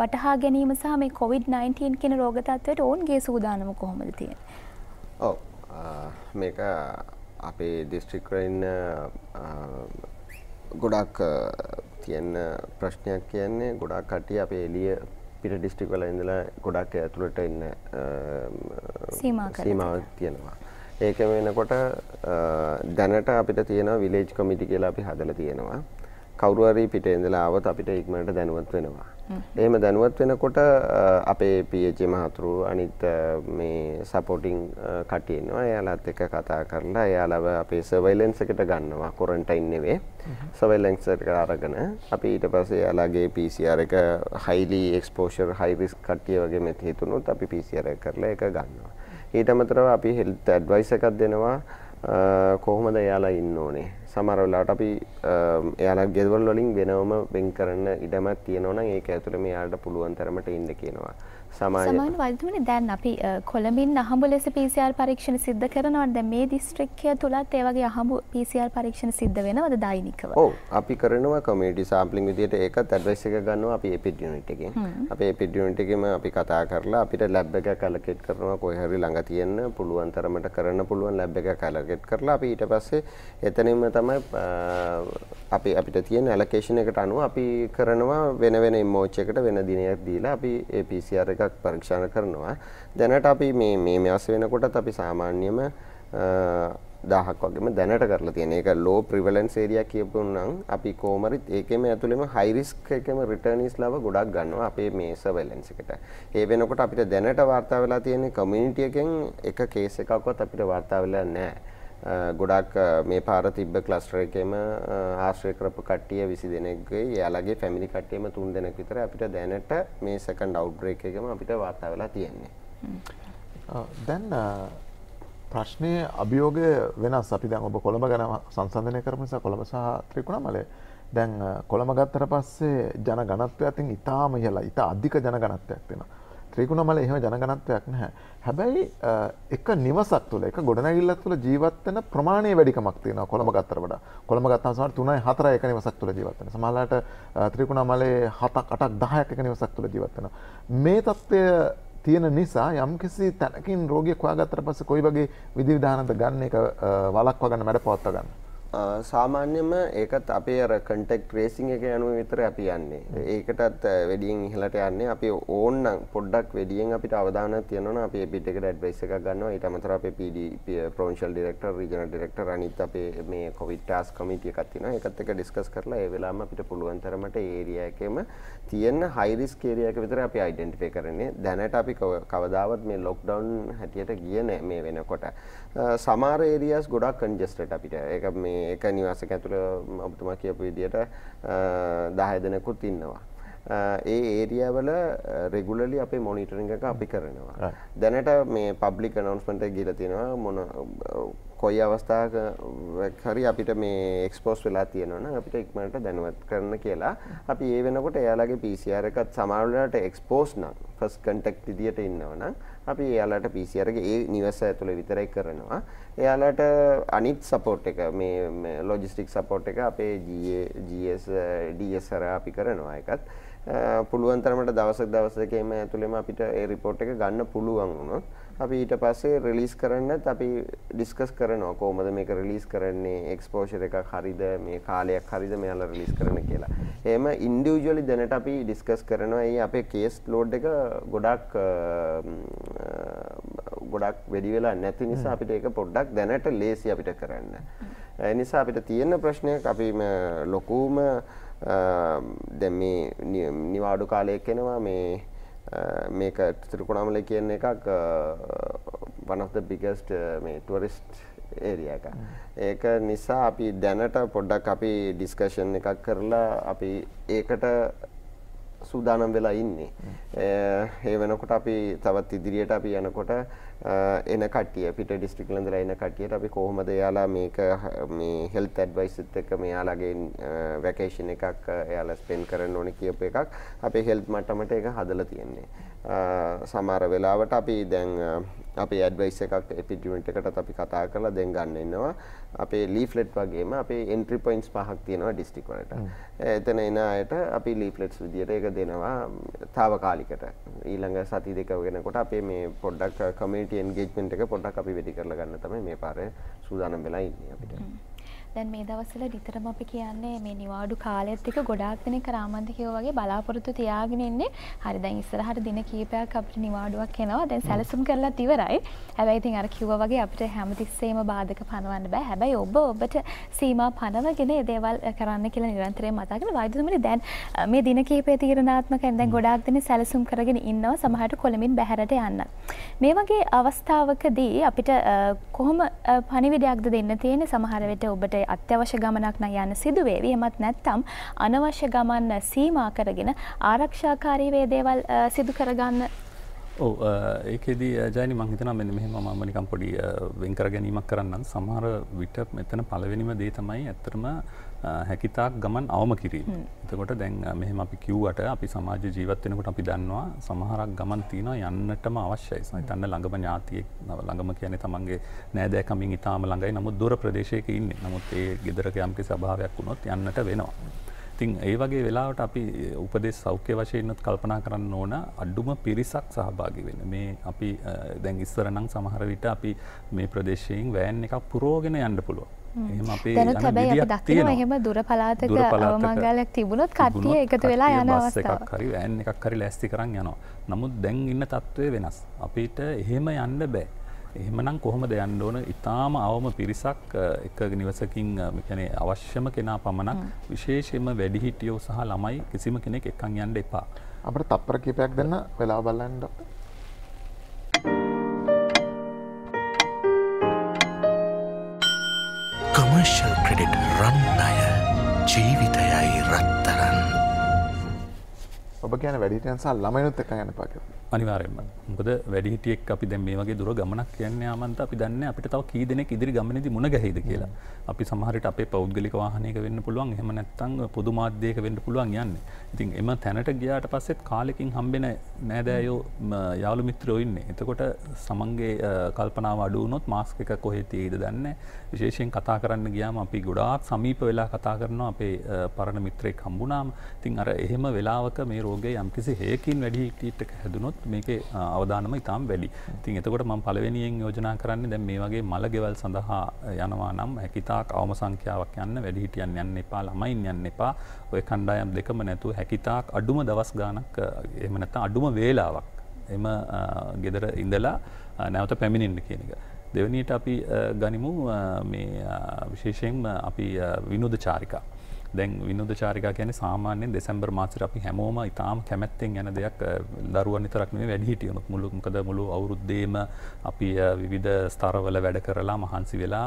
වටහා ගැනීම සහ මේ කොවිD-19 කියන රෝග තත්ත්වයට ඔවුන්ගේ සූදානම කොහොමද තියෙන්නේ? ඔව් මේක අපේ දිස්ත්‍රික්කවල ඉන්න ගොඩක් තියෙන ප්‍රශ්නයක් කියන්නේ ගොඩක් කට්ටිය අපේ එළිය පිට ඩිස්ට්‍රික්ට් වල ඉඳලා ගොඩක් ඇතුළට ඉන්න සීමාවක් තියෙනවා. ඒක වෙනකොට දැනට අපිට තියෙනවා විලේජ් කමිටි කියලා අපි හදලා තියෙනවා. කවරුවරී පිටේ ඉඳලාවත් අපිට ඉක්මනට දැනුවත් වෙනවා. එහෙම දැනුවත් වෙනකොට අපේ PhD e මහතුරු අනිත් මේ සපෝටිං කට්ටිය ඉන්නවා. එයාලත් එක්ක කතා කරලා එයාලව අපේ සර්වයිලන්ස් එකට ගන්නවා. ක්වොරන්ටයින් නෙවෙයි. සර්වයිලන්ස් එකට අරගෙන අපි ඊට පස්සේ එයාලගේ PCR එක highly exposure high risk කට්ටිය වගේ මෙත් හිතුනොත් අපි PCR එක කරලා ඒක ගන්නවා. ඊට අමතරව අපි health advice එකක් දෙනවා. කොහොමද එයාලා ඉන්න ඕනේ සමරවෙලාට අපි එයාලා ගෙදවල් වලින් වෙනවම වෙන් කරන්න ඉඩමත් තියෙනවනම් ඒක ඇතුළේ මෙයාලට පුළුවන් තරමට ඉන්න කියනවා සමාන වර්ධමන දැන් අපි කොළඹින් අහඹු ලෙස PCR පරීක්ෂණ සිද්ධ කරනවා. දැන් මේ දිස්ත්‍රික්කය තුලත් ඒ වගේ අහඹු PCR පරීක්ෂණ සිද්ධ වෙනවද දෛනිකව? ඔව්. අපි කරනවා කමියුනිටි සෑම්ප්ලින් විදිහට ඒකත් ඇඩ්වයිස් එක ගන්නවා අපි එපිඩ් යුනිට් එකෙන්. අපි එපිඩ් යුනිට් එකෙම අපි කතා කරලා අපිට ලැබ් එකක් ඇලොකේට් කරනවා කොහේ හරි ළඟ තියෙන පුළුවන් තරමට කරන්න පුළුවන් ලැබ් එකක් ඇලොකේට් කරලා අපි ඊට පස්සේ එතනින්ම තමයි අපි අපිට තියෙන ඇලොකේෂන් එකට අනුව අපි කරනවා වෙන වෙන ඉමෝච් එකට වෙන දිනයක් දීලා අපි ඒ PCR එක ටිකක් පරීක්ෂණ කරනවා දැනට අපි මේ මේ මාස වෙනකොටත් අපි සාමාන්‍යම දහක් වගේම දැනට කරලා තියෙන එක ලෝ ප්‍රිවලන්ස් ඒරියා කියපු නම් අපි කොහොමරිත් ඒකෙම ඇතුළෙම හයි රිස්ක් එකේම රිටර්නිස් ලව ගොඩක් ගන්නවා අපේ මේ සර්වලන්ස් එකට. ඒ වෙනකොට අපිට දැනට වාර්තා වෙලා තියෙන කමියුනිටි එකෙන් එක කේස් එකක්වත් අපිට වාර්තා වෙලා නැහැ. ගොඩක් මේ පාර තිබ්බ ක්ලස්ටර එකේම ආශ්‍රය කරපු කට්ටිය 20 දෙනෙක්ගේ එයාලගේ ෆැමිලි කට්ටියම 3 දෙනෙක් විතර අපිට දැනට මේ සෙකන්ඩ් අවුට්බ්‍රේක් එකම අපිට වාර්තා වෙලා තියෙන්නේ. දැන් ප්‍රශ්නයේ අභියෝගය වෙනස් අපි දැන් ඔබ කොළඹ ගැන සංසන්දනය කරපු නිසා කොළඹ සහ ත්‍රිකුණාමලය දැන් කොළඹ ගත්තට පස්සේ ජන ගණත්වය අතින් ඉතාම ඉහළයි. ඉතා අධික ජන ගණත්වයක් වෙනවා. ත්‍රීකුණමල එහෙම ජනගනත්වයක් නැහැ. හැබැයි එක නිවසක් තුළ එක ගොඩනැගිල්ලක් තුළ ජීවත්වන ප්‍රමාණය වැඩිකමක් තියෙනවා කොළඹ ගත්තට වඩා. කොළඹ ගත්තම සමහර 3යි 4යි එක නිවසක් තුළ ජීවත් වෙනවා. සමහරලාට ත්‍රිකුණාමලේ 7ක් 8ක් 10ක් එක නිවසක් තුළ ජීවත් වෙනවා. මේ தත්ත්වය තියෙන නිසා යම්කිසි තැනකින් රෝගියෙක් හොයාගත්තට පස්සේ කොයි වගේ විධිවිධානද ගන්න එක වළක්වා ගන්න මැඩ පවත්වා ගන්න. සාමාන්‍යම ඒකත් අපේ අර කටෙක් රේසිං එක යනුව විතර අපි යන්නේ ඒකටත් වැඩියෙන් ඉහලට යන්නේ අපි ඕන්නම් පොඩ්ඩක් වැඩියෙන් අපිට අවධාන තියනවන අපේ පිටකට ඇඩ්වයිස් එකක් ගන්නවා ඊට අමතර අපේ PD provincial director regional director අනිත් අපේ මේ කොවිඩ් ටාස්ක් කමිටි එකක් තියෙනවා ඒකත් එක්ක ඩිස්කස් කරලා ඒ වෙලාවම අපිට පුළුවන් තරමට ඒ ඒරියා එකේම තියෙන හයි රිස්ක් ඒරියා එක විතර අපි අයිඩෙන්ටිෆයි කරන්නේ දැනට අපි කවදාවත් මේ ලොක්ඩවුන් හැටියට ගියේ නැහැ මේ වෙනකොට Uh, සමාර ඒරියස් ගොඩක් කන්ජෙස්ටඩ් අපිට. ඒක මේ එක නිවාසයක ඇතුළේ ඔබතුමා කියපු විදිහට 10 uh, දෙනෙකුත් ඉන්නවා. Uh, ඒ ඒරියවල රෙගුලලි අපේ මොනිටරින් එක අපි කරනවා. දැනට මේ පබ්ලික් අනවුන්ස්මන්ට් එක ගිහලා තියෙනවා මොන කොයි අවස්ථාවක හරි අපිට මේ එක්ස්පෝස් වෙලා තියෙනවනම් අපිට ඉක්මනට දැනුවත් කරන්න කියලා අපි ඒ වෙනකොට එයාලගේ PCR එකත් සමහරවලට එක්ස්පෝස් නම් ෆස්ට් කන්ටැක්ට් විදියට ඉන්නවනම් අපි එයාලට PCR එක ඒ නිවස ඇතුළේ විතරයි කරනවා. එයාලට අනිත් සපෝට් එක මේ ලොජිස්ටික් සපෝට් එක අපේ GA GS DS හරහා අපි කරනවා ඒකත්. පුළුවන් තරමට දවසක් දවස දෙකේම ඇතුළේම අපිට ඒ report එක ගන්න පුළුවන් වුණොත් අපි ඊට පස්සේ රිලීස් කරන්නත් අපි ඩිස්කස් කරනවා කොහොමද මේක රිලීස් කරන්නේ එක්ස්පෝෂර් එකක් හරිද මේ කාලයක් හරිද මෙයාලා රිලීස් කරන්න කියලා. එහෙම ඉන්ඩිවිජුවලි දැනට අපි ඩිස්කස් කරනවා. ඒ අපේ කේස් ලෝඩ් එක ගොඩක් ගොඩක් වැඩි වෙලා නැති නිසා අපිට ඒක පොඩ්ඩක් දැනට ලේසි අපිට කරන්න. ඒ නිසා අපිට තියෙන ප්‍රශ්නයක් අපි ලොකුම දැන් මේ නිවාඩු කාලයක් එනවා මේ මේක තිරුකුණාමල කියන එකක් වනස්ද බිගස්ට මේ ටුවරිස්ට් ඒරිය එක ඒක නිසා අපි දැනට පොඩ්ඩක් අපි ඩිස්කෂන් එකක් කරලා අපි ඒකට සූදානම් වෙලා ඉන්නේ ඒ වෙනකොට අපි තවත් ඉදිරියට අපි යනකොට එන කට්ටිය පිට ඩිස්ට්‍රික්ට් වලඳලා එන කට්ටියට අපි කොහොමද එයාලා මේක මේ හෙල්ත් ඇඩ්වයිස් එක මෙයාලගේ වැකේෂන් එකක් එයාලා ස්පෙන්ඩ් කරන්න ඕනේ කියපු එකක් අපේ හෙල්ත් මට්ටමට ඒක හදලා තියෙන්නේ සමහර වෙලාවට අපි දැන් අපේ ඇඩ්වයිස් එකක් එපිඩියුමන්ට් එකටත් අපි කතා කරලා දැන් ගන්න එනවා අපේ ලීෆ්ලෙට් වගේම අපේ එන්ට්‍රි පොයින්ට්ස් පහක් තියෙනවා ඩිස්ට්‍රික්ට් වලට එතන එන අයට අපි ලීෆ්ලෙට්ස් විදියට ඒක දෙනවා తాවකාලිකට ඊළඟ සති දෙක වෙනකොට අපේ මේ පොඩ්ඩක් කමියුනිටි කමිටියන් ගේජ්මෙන්ට් එක පොඩ්ඩක් අපි වෙඩි කරලා ගන්න තමයි මේ පාර සූදානම් වෙලා ඉන්නේ අපිට. දැන් මේ දවස්වල නිතරම අපි කියන්නේ මේ නිවාඩු කාලයත් එක්ක ගොඩාක් දෙනෙක් රාමන්ත කිව්වා වගේ බලාපොරොත්තු තියාගෙන ඉන්නේ. හරි දැන් ඉස්සරහට දින කීපයක් අපිට නිවාඩුවක් එනවා. දැන් සැලසුම් කරලා ඉවරයි. හැබැයි ඉතින් අර කිව්වා වගේ අපිට හැමතිස්සෙම බාධක පනවන්න බෑ. හැබැයි ඔබ ඔබට සීමා පනවගෙන ඒ දේවල් කරන්න කියලා නිරන්තරයෙන් මතක් කරලා වෛද්‍යතුමනි දැන් මේ දින කීපයේ තීරණාත්මකයෙන් දැන් ගොඩාක් දෙනෙක් සැලසුම් කරගෙන ඉන්නවා සමහරට කොළඹින් බැහැරට යන්න. මේ වගේ අවස්ථාවකදී අපිට කොහොම පණිවිඩයක්ද දෙන්න තියෙන්නේ සමහර වෙලට ඔබට ඒ අත්‍යවශ්‍ය ගමනක් නම් යන්න සිදුවේවි. එමත් නැත්නම් අනවශ්‍ය ගමන් සීමා කරගෙන ආරක්ෂාකාරී වේ දේවල් සිදු කරගන්න ඕ ඒකෙද ජයනි මංහිතන මෙ මෙහම මනිකම් පොඩි වෙන්කර ගැනීමක් කරන්න සමහර විට මෙතන පලවෙනිම දේ තමයි ඇත්තරම හැකිතාක් ගමන් අවම කිරීම එතකොට දැන් මෙහම අපි කිව්වට අපි සමාජ ජීවත්වෙනකොට අපි දන්නවා සමහරක් ගමන් තියෙන යන්නටම අවශ්‍යයි සහිතන්න ළඟම ඥාතියෙක් නව ළඟම කියන තමන්ගේ නෑදෑකමින් ඉතාම ළඟයි නමුත් දුර ප්‍රදේශයක ඉන්න නමුත් ඒ ගෙදරකයම්කි සභාවයක් වුණොත් යන්නට වෙනවා. ඉතින් ඒ වගේ වෙලාවට අපි උපදේ සෞඛ්‍ය වශයෙන්ත් කල්පනා කරන්න ඕන අඩ්ඩුම පිරිසක් සහභාගි වෙන මේ අපි දැන් ඉස්සරනම් සමහර විට අපි මේ ප්‍රදේශයෙන් වෑන් එකක් පුරෝගෙන යන්න පුළුවන් දැනුත් හැබැයි දකින එහෙම දුර පලාතක අවමංගලයක් තිබුණොත් කට්ටිය එකතු වෙලා යන අවස්ථාවක් හරි වෑන් එකක් හරි ලැස්ති කරන් යනවා. නමුත් දැන් ඉන්න තත්ත්වය වෙනස්. අපිට එහෙම යන්න බෑ. එහෙමනම් කොහොමද යන්න ඕන ඉතාම අවම පිරිසක් එක නිවසකින් කැනේ අවශ්‍යම කෙනා පමණක් විශේෂයෙන්ම වැඩිහිටියෝ සහ ළමයි කිසිම කෙනෙක් එකන් යන්න එපා. අපට තප්පර කීපයක් දෙන්න වෙලා බලන්න. කමර්ෂල් ක්‍රෙඩිට් රන් අය ජීවිතයයි රත්තරන්. ඔබ කියන වැඩිහිටියන් සහ ළමයිනුත් එකන් යන්න එපා කියලා. අනිවාරෙන්ම මොකද වැඩිහිටියෙක් අපි දැන් මේ වගේ දුර ගමනක් කියන්නේ ආමන්ත අපි දන්නේ අපිට තව කී දෙනෙක් ඉදිරි ගමනේදී මුණ ගැහෙයිද කියලා. අපි සමහරට අපේ පෞද්ගලික වාහනයක වෙන්න පුළුවන් එහෙම නැත්නම් පොදු මාධ්‍යයක වෙන්න පුළුවන් යන්නේ. ඉතින් එම තැනට ගියාට පස්සෙත් කාලෙකින් හම්බෙන නෑදෑයෝ යාළු මිත්‍රයෝ ඉන්නේ. එතකොට සමන්ගේ කල්පනාව අඩු වුණොත් මාස්ක් එක කොහෙ තියෙයිද දන්නේ විශේෂයෙන් කතා කරන්න ගියාම අපි ගොඩාක් සමීප වෙලා කතා කරනවා අපේ පරණ මිත්‍රයෙක් හම්බුනාම. ඉතින් අර එහෙම වෙලාවක මේ රෝගය යම්කිසි හේකින් වැඩිහිටියෙක් හැදුනොත් මේක අවධානම ඉතාම් වැඩි තින් එතකොට මම පලවෙනියෙන් යෝජනා කරන්න දැ මේ වගේ මළගෙවල් සඳහා යනවා නම් හැකිතාක් අවම සංඛ්‍යාවක් යන්න වැඩිහිටියන් යන්න එපා ළමයින් යන්න එපා ඔය කණ්ඩායම් දෙකම නැතු හැකිතාක් අඩුම දවස් ගානක් එම නැත අඩුම වේලාවක් එම ගෙදර ඉඳලා නැවත පැමිණින්න කියන එක. දෙවනියට අපි ගනිමු විශේෂයෙන් අපි විනෝධ චාරිකා. දැන් විනෝද චාරිකා කියන්නේ සාමාන්‍යයෙන් දෙසැම්බර් මාසෙට අපි හැමෝම ඉතාම කැමැත්තෙන් යන දෙයක් දරුවන් විතරක් නෙවෙයි වැඩිහිටියනුත් මුළු මොකද මුළු අවුරුද්දේම අපි විවිධ ස්තරවල වැඩ කරලා මහන්සි වෙලා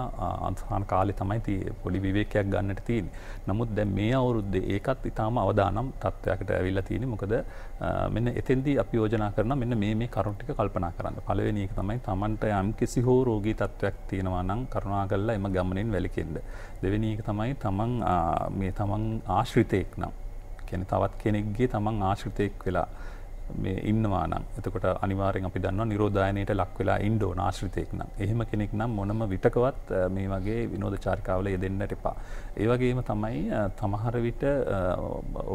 අන්තහාන කාලේ තමයි පොඩි විවේකයක් ගන්නට තියෙන්නේ. නමුත් දැන් මේ අවුරුද්දේ ඒකත් ඉතාම අවදානම් තත්ත්වයකට ඇවිල්ලා තියෙන්නේ මොකද මෙන්න එතෙන්දී අපි යෝජනා කරන මෙන්න මේ මේ කරුණටික කල්පනා කරන්න පලවෙනි එක තමයි තමන්ට යම් කිසි හෝ රෝගී තත්ත්වයක් තියෙනවා නම් කරුණා කරලා එම ගමනින් වැළකෙන්න දෙවෙනි එක තමයි තමන් මේ තමන් ආශ්‍රිතයෙක් නම් කියන්නේ තවත් කෙනෙක්ගේ තමන් ආශ්‍රිතයෙක් වෙලා මේ ඉන්නවා නම් එතකොට අනිවාරෙන් අපි දන්න නිරෝධායනයට ලක් වෙලා ඉන්ඩෝ නාශ්‍රිතයෙක් නම් එහෙම කෙනෙක් නම් මොනම විටකවත් මේ වගේ විනෝධ චාරිකාවල යෙදෙන්න්නට එපා. ඒවගේම තමයි තමහර විට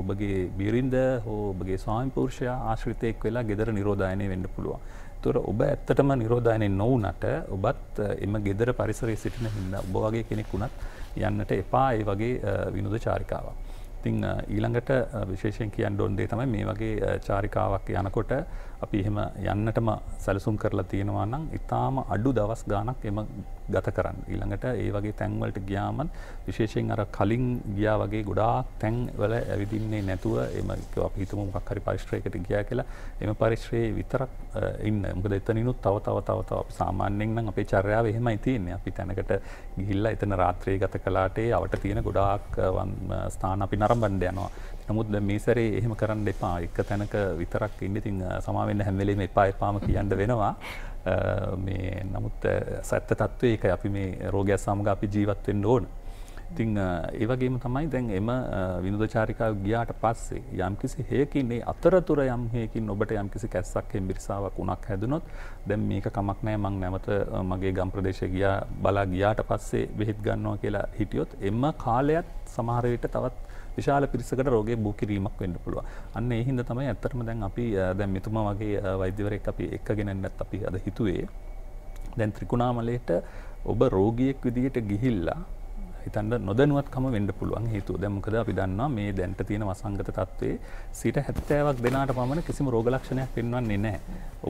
ඔබගේ බිරින්ද හෝ ඔබගේ ස්වාමිපූර්ෂය ආශ්‍රිතයෙක් වෙලා ගෙදර නිරෝධායනය වෙන්න පුළුවන්. තොර ඔබ ඇත්තටම නිරෝධායනය නොවනට ඔබත් එම ගෙදර පරිසරය සිටින හින්න ඔබ වගේ කෙනෙක් වුණත් යන්නට එපා ඒ වගේ විනෝධ චාරිකාවක්. තිං ඊළඟට විශේෂයෙන් කියන් ඩොන්දේ තමයි මේ වගේ චාරිකාවක් යනකොට අපි එහෙම යන්නටම සැලසුම් කරලා තියෙනවා නම් ඉතාම අඩු දවස් ගානක් එම ගත කරන්න. ඊළඟට ඒ වගේ තැන්වලට ගියාමත් විශේෂයෙන් අර කලින් ගියා වගේ ගොඩාක් තැන් වල ඇවිදින්නේ නැතුව එම අපි හිතමු මොකක් හරි පරිශ්‍රයකට ගියා කියලා එම පරිශ්‍රයේ විතරක් ඉන්න. මොකද එතනිනුත් තව තව තව තව අපි සාමාන්‍යයෙන් නම් අපේ චර්යාව එහෙමයි තියෙන්නේ. අපි තැනකට ගිහිල්ලා එතන රාත්‍රියේ ගත කළාට ඒ අවට තියෙන ගොඩාක් ස්ථාන අපි නරඹන්න යනවා. නමුත් මේ සරේ එහෙම කරන්න එපා එක තැනක විතරක් ඉන්න තින් සමාවෙන්න හැමලේ එපා එපාම කියන්න වෙනවා මේ නමුත් සත්‍ය තත්ත්වය එක අපි මේ රෝගයක් සමඟ අපි ජීවත්වෙන්න ඕන ඉතිං ඒවගේම තමයි දැන් එම විනද චාරිකාව ගියාට පස්සේ යම්කිසි හයකින්නේ අතරතුර යම් හයකින් ඔබට යම්කිසි කැස්සක් එම්බිරිසාාවක් උනක් හැදනොත් දැම් මේක කමක් නෑ මං නැමත මගේ ගම් ප්‍රදේශ ගියා බලා ගියාට පස්සේ බෙහිත් ගන්නවා කියලා හිටියොත් එම කාලයත් සමහරවිට තවත් විශාල පිරිසකට රෝගේ බූ කිරීමක් වෙන්න පුළුවන්. අන්න ඒ හින්දා තමයි ඇත්තටම දැන් අපි දැන් මෙතුමා වගේ වෛද්‍යවරයෙක් අපි එක්ක ගෙනන්නත් අපි අද හිතුවේ. දැන් ත්‍රිකුණාමලයට ඔබ රෝගියෙක් විදිහට ගිහිල්ලා හිතන්ට නොදැනුවත්කම වෙන්ඩ පුළුවන් හේතු දැමකද අපි දන්නා මේ දැන්ට තියෙන වසංගත තත්වේ සිට හැත්තෑවක් දෙනාට පමණ කිසිම රෝගලක්ෂණයක් පෙන්වන්නේ නෑ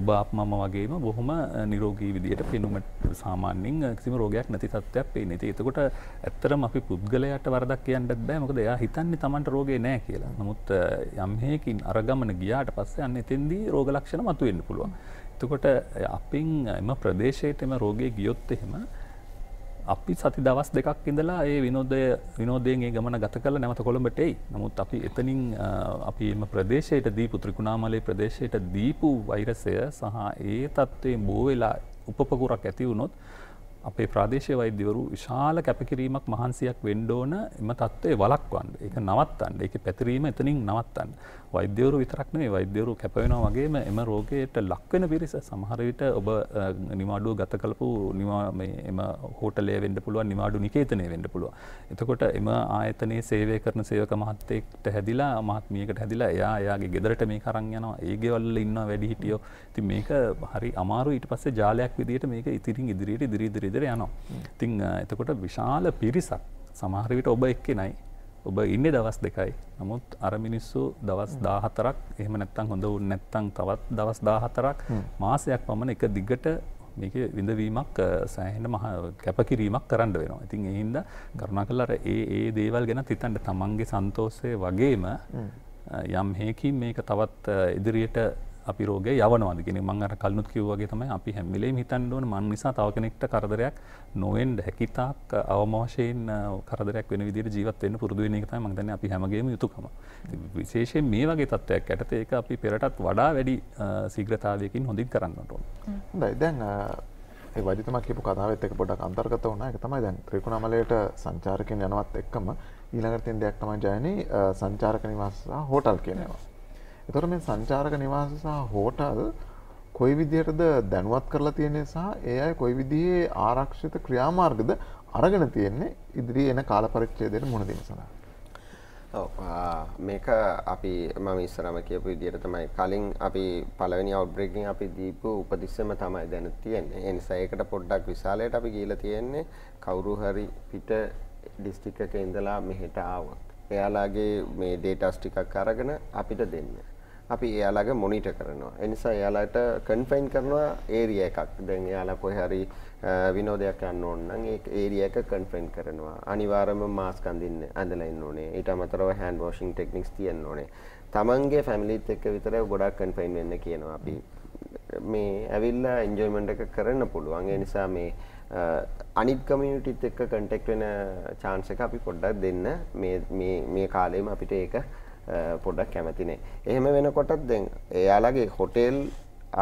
ඔබ අප මම වගේම බොහොම නිරෝගී විදියට පෙනුමට සාමාන්‍යින් කිසිම රෝගයක් නැති තත්වයක් පේ නති එතකොට ඇත්තරම අපි පුද්ගලයට වරදක් කියන්නත් බෑ මොකද එයා හිතන්නේ තමන්ට රෝගේ නෑ කියලා නමුත් යම්හයකින් අරගමන ගියාට පස්සේ අන්න එතින්දී රෝගලක්ෂණ මතුවෙන්න පුළුවන් එතකොට අපින් එම ප්‍රදේශයට එම රෝගය ගියොත් එහෙම අපි සති දවස් දෙකක් ඉඳලා ඒ විනෝදය විනෝදයගේ ගමන ගත කල නැවත කොළඹටෙයි නමුත් අපි එතනින් අපි එම ප්‍රදේශයට දීපු ත්‍රිකුණාමලේ ප්‍රදේශයට දීපු වෛරසය සහ ඒ තත්ත්වේ බෝවෙලා උපපකුරක් ඇති වුණොත් අපේ ප්‍රාදේශය වෛද්‍යවරු විශාල කැපකිරීමක් මහන්සියක් වෙන්ඩෝන එම තත්ත්වය වලක්වන්න එක නවත්තන්න එක පැතිරීම එතනින් නවත්තන්න වෛද්‍යවරු විතරක් නෙවෙයි වෛද්‍යවරු කැප වෙනවා වගේම එම රෝගයට ලක් වෙන පිරිස සමහර විට ඔබ නිවාඩුව ගත කළපු නිවා මේ එම හෝටලේ වෙන්න පුළුවන් නිවාඩු නිකේතනය වෙන්න පුළුවන්. එතකොට එම ආයතනයේ සේවය කරන සේවක මහත්තයෙක්ට හැදිලා මහත්මියකට හැදිලා එයා එයාගේ ගෙදරට මේ අරන් යනවා. ඒ ගෙවල් වල ඉන්නවා වැඩිහිටියෝ. ඉතින් මේක හරි අමාරු ඊට පස්සේ ජාලයක් විදියට මේක ඉතිරින් ඉදිරියට ඉදිරි ඉදිරි ඉදිරියට යනවා. ඉතින් එතකොට විශාල පිරිසක් සමහර විට ඔබ එක්කෙනයි ඔබ ඉන්න දවස් දෙකයි නමුත් අර මිනිස්සු දවස් දාහතරක් එහම නැත්තං හොඳ උන් නැත්තං තවත් දවස් දාහතරක් මාසයක් පමණ එක දිගට මේක විඳවීමක් සෑහෙන මහ කැපකිරීමක් කරන්න වෙනවා. ඉතින් එහින්ද කරුණා කළා අර ඒ ඒ දේවල් ගැන හිතන්න තමන්ගේ සන්තෝෂය වගේම යම් හේකින් මේක තවත් ඉදිරියට අපි රෝගය යවනවාද කියන මං අර කලිනුත් කිව්වාගේ තමයි අපි හැම වෙලේම හිතන්න ඕන මන් නිසා තව කෙනෙක්ට කරදරයක් නොවෙන්න හැකිතාක් අවම වශයෙන් කරදරයක් වෙන විදිහට ජීවත් වෙන්න පුරුදු වෙන එක තමයි මං දන්නේ අපි හැමගේම යුතුයකම. විශේෂයෙන් මේ වගේ තත්ත්වයක් යටතේ ඒක අපි පෙරටත් වඩා වැඩි ශීඝ්‍රතාවයකින් හොඳින් කරන්නට ඕන. හොඳයි දැන් ඒ වජිතමක් කියපු කතාවත් එක පොඩක් අන්තර්ගත වුණා. ඒක තමයි දැන් ත්‍රිකුණාමලයට සංචාරකයන් යනවත් එක්කම ඊළඟට තියෙන දෙයක් තමයි ජයනි සංචාරක නිවාස හෝටල් කියන ඒවා. එතොර මේ සංචාරක නිවාස සහ හෝටල් කොයි විදිහටද දැනුවත් කරලා තියෙනෙ සහ ඒ අය කොයි විදිහේ ආරක්ෂිත ක්‍රියාමාර්ගද අරගෙන තියෙන්නේ ඉදිරි එන කාල පරිච්චේදයට මුණදීම සඳහා. මේක අපි මම ඉස්සරම කියපු විදිහට තමයි කලින් අපි පළවෙනි අවුට්බ්‍රේකින් අපි දීපු උපදිස්සම තමයි දැන තියෙන්නේ. ඒ නිසා ඒකට පොඩ්ඩක් විශාලයට අපි ගිහිල්ලා තියෙන්නේ කවුරු හරි පිට ඩිස්ට්‍රික්ට් එකේ ඉඳලා මෙහෙට ආවොත් එයාලාගේ මේ ඩේටාස් ටිකක් අරගෙන අපිට දෙන්න. අපි එයාලගේ මොනිට කරනවා. එනිසා එයාලට කන්ෆයින් කරනවා ඒරිය එකක්. දැන් එයාලා කොහේ හරි විනෝදයක් යන්න ඕන නම් ඒ ඒරිය එක කන්ෆයින් කරනවා. අනිවාර්යයෙන්ම මාස්ක් අඳින්න ඇඳලා ඉන්න ඕනේ. ඊට අමතරව හෑන්ඩ් වොෂින් ටෙක්නික්ස් තියෙන්න ඕනේ. තමන්ගේ ෆැමිලිත් එක්ක විතරයි ගොඩක් කන්ෆයින් වෙන්න කියනවා අපි. මේ ඇවිල්ලා එන්ජොයිමන්ට් එක කරන්න පුළුවන්. ඒ නිසා මේ අනිත් කමියුනිටිත් එක්ක කන්ටැක්ට් වෙන chance එක අපි පොඩ්ඩක් දෙන්න. මේ මේ මේ කාලෙම අපිට ඒක පොඩ්ඩක් කැමතිනේ. එහෙම වෙනකොටත් දැන් එයාලගේ හොටෙල්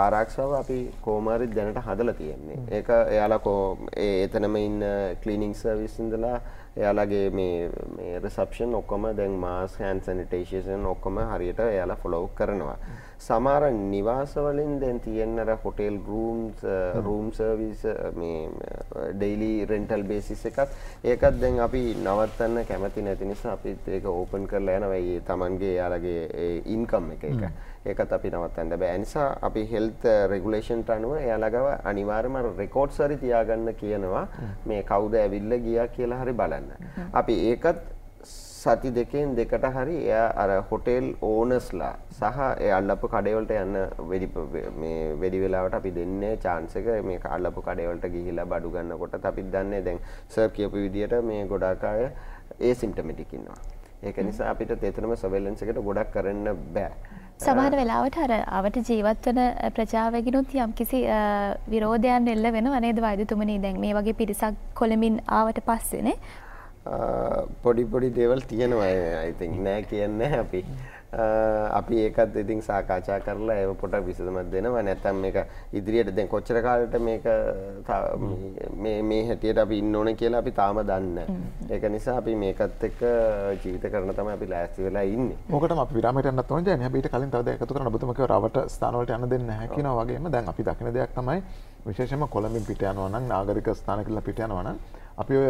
ආරක්ෂාව අපි කෝමරි දැනට හදලා තියෙන්නේ. ඒක එයාලා කෝ එතනම ඉන්න ක්ලීනින් සර්විස් ඉඳලා එයාලගේ මේ මේ රිසෙප්ෂන් ඔක්කොම දැන් මාස් හෑන්ඩ් සැනිටේෂන් ඔක්කොම හරියට එයාලා ෆලෝ කරනවා. සමහර නිවාසවලින් දැන් තියෙන අර හොටෙල් රූම්ස් රූම් සර්විස් මේ ඩෙයිලි රෙන්ටල් බේසිස් එකත් ඒකත් දැන් අපි නවත්තන්න කැමති නැති නිසා අපිත් ඒක ඕපන් කරලා යනවා ඒ Tamanගේ යාලගේ ඉන්කම් එක එක ඒකත් අපි නවත්තන්න බෑ නිසා අපි හෙල්ත් රෙගුලේෂන්ට අනුව එයාලගව අනිවාර්යම රෙකෝඩ්ස් හරි තියාගන්න කියනවා මේ කවුද ඇවිල්ලා ගියා කියලා හරි බලන්න අපි ඒකත් සති දෙකෙන් දෙකට හරි එයා අර හොටෙල් ඕනස්ලා සහ අල්ලපු කඩේවලට යන්න වැඩි මේ වැඩි වෙලාවට අපි දෙන්නේ chance එක මේ අල්ලපු කඩේවලට ගිහිලා බඩු ගන්නකොට අපිත් දන්නේ දැන් සර් කියපු විදියට මේ ගොඩාක් අය asymptomatic ඉන්නවා. ඒක නිසා අපිට තේතනම සර්වේලන්ස් එකට ගොඩක් කරන්න බෑ. සමහර වෙලාවට අර අවට ජීවත් වන ප්‍රජාවගිනුත් යම්කිසි විරෝධයන් එල්ල වෙනව නේද වෛද්‍යතුමනි දැන් මේ වගේ පිරිසක් කොළඹින් ආවට පස්සේනේ පොඩි පොඩි දේවල් තියෙනවා අයිති නෑ කියන්න අපි අපි ඒකත් ඉතින් සාකාචා කරලා ඒ පොට විසඳමක් දෙනවා නැත්තම් මේක ඉදිරියට දැන් කොච්චර කාලට මේක මේ මේ හැටියට අපි ඉන්න ඕන කියලා අපි තාම දන්න ඒක නිසා අපි මේකත් එක්ක ජීවිත කරන තමයි අපි ලෑස්ති වෙලා ඉන්නේ. මොකටම අපි විරාමයට යන්නත් ඕනේ දැන් හැබැයි ඊට කලින් තව දෙයක් එකතු කරන්න ඔබතුමා කියව රවට ස්ථානවලට යන්න දෙන්නේ නැහැ කියනවා වගේම දැන් අපි දකින දෙයක් තමයි විශේෂයෙන්ම කොළඹින් පිට යනවා නම් නාගරික ස්ථාන කියලා පිට යනවා නම් අපි ඔය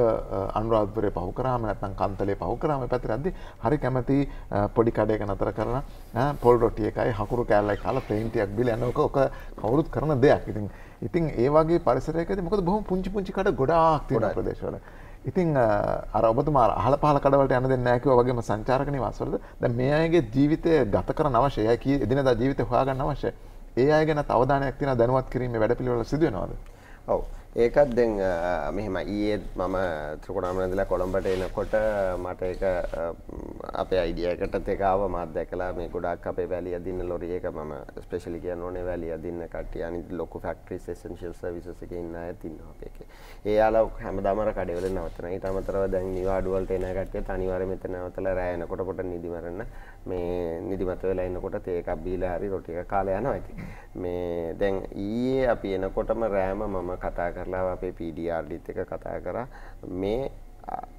අනුරාධපුරය පහු කරාම නැත්නම් කන්තලේ පහු කරාම පැති රද්දි හරි කැමති පොඩි කඩයක නතර කරන පොල් රොටිය එකයි හකුරු කෑල්ලයි කාලා පේන්ටියක් බිල යනක ඕක කවුරුත් කරන දෙයක් ඉතින් ඉතින් ඒවාගේ පරිසරයකද මොකද බොහොම පුංචි පුංචි කඩ ගොඩාක් තියෙන ප්‍රදේශවල ඉතින් අර ඔබතුමා අහල පහල කඩවලට යන දෙන්න නැකිව වගේම සංචාරක නිවාසවලද දැන් මේ අයගේ ජීවිතය ගත කරන අවශ්‍යයි. ඒ කී එදිනදා ජීවිතය හොයාගන්න අවශ්‍යයි. ඒ අය ගැන අවධානයක් තියෙන දැනුවත් කිරීමේ වැඩපිළිවෙල සිදු වෙනවද? ඔව්. ඒකත් දැන් මෙහෙම ඊයේ මම ත්‍රකොඩාමනදලා කොළඹට එනකොට මට ඒක අපේ අයිඩියකට එකකාව මත් දැකලා මේ ගොඩක් අපේ වැලි අදින්න ලොරිය එක මම ස්පේෂලි කියන්න ඕනේ වැලි අදින්න කටිය අනි ලොකු ෆක්ටරි සේෂන්ශල් සවිසස එක ඉන්න ඇතින්න අපේක ඒයාලා හැමදාමර කඩවල නවතන ඉතමතරව දැන් නිවාඩුවලට එනකට අනිවාර මෙත නවතල රෑනකොට පොට නිදිමරන්න මේ නිදිමත වෙලා ඉන්නකොට තේ එකක් බීලා හරි රොටි එකක් කාලා යනවා ඉතින්. මේ දැන් ඊයේ අපි එනකොටම රෑම මම කතා කරලා අපේ PDRDත් එක කතා කරා මේ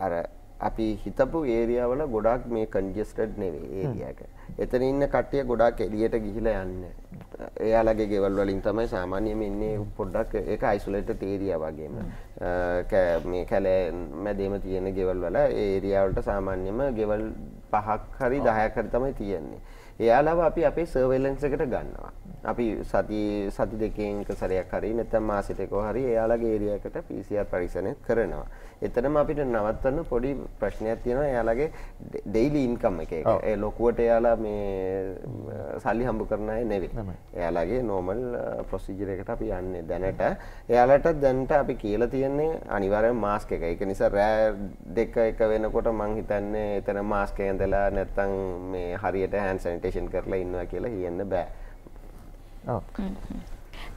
අර අපි හිතපු ඒරියාවල ගොඩක් මේ කන්ජෙස්ටඩ් නෙවේ ඒරියක. එතන ඉන්න කට්ටිය ගොඩක් එළියට ගිහිලා යන්න. එයාලගේ ගෙවල් වලින් තමයි සාමාන්‍යයෙන් ඉන්නේ පොඩ්ඩක් ඒක අයිසොලේටඩ් ඒරියා වගේම. මේ කැලේ මැදේම තියෙන ගෙවල් වල ඒ ඒරියා වලට සාමාන්‍යයෙන්ම ගෙවල් පහක් හරි 10ක් හරි තමයි තියෙන්නේ. එයාලව අපි අපේ සර්වේලන්ස් එකට ගන්නවා. අපි සති සති දෙකෙන් එක සැරයක් හරි නැත්නම් මාසෙට එකව හරි එයාලගේ ඒරියා එකට PCR පරීක්ෂණ කරනවා. එතනම අපිට නවත්තන්න පොඩි ප්‍රශ්නයක් තියෙනවා එයාලගේ ඩෙයිලි ඉන්කම් එක එක. ඒ ලොකුවට එයාලා මේ සල්ලි හම්බ කරන අය නෙවෙයි. එයාලගේ නෝමල් ප්‍රොසීජර් එකට අපි යන්නේ දැනට. එයාලට දැනට අපි කියලා තියෙන්නේ අනිවාර්යෙන් මාස්ක් එක. ඒක නිසා රෑ දෙක එක වෙනකොට මං හිතන්නේ එතන මාස්ක් එක ඇඳලා නැත්තම් මේ හරියට හෑන්ඩ් සැනිටේෂන් කරලා ඉන්නවා කියලා කියන්න බෑ. ඔව්.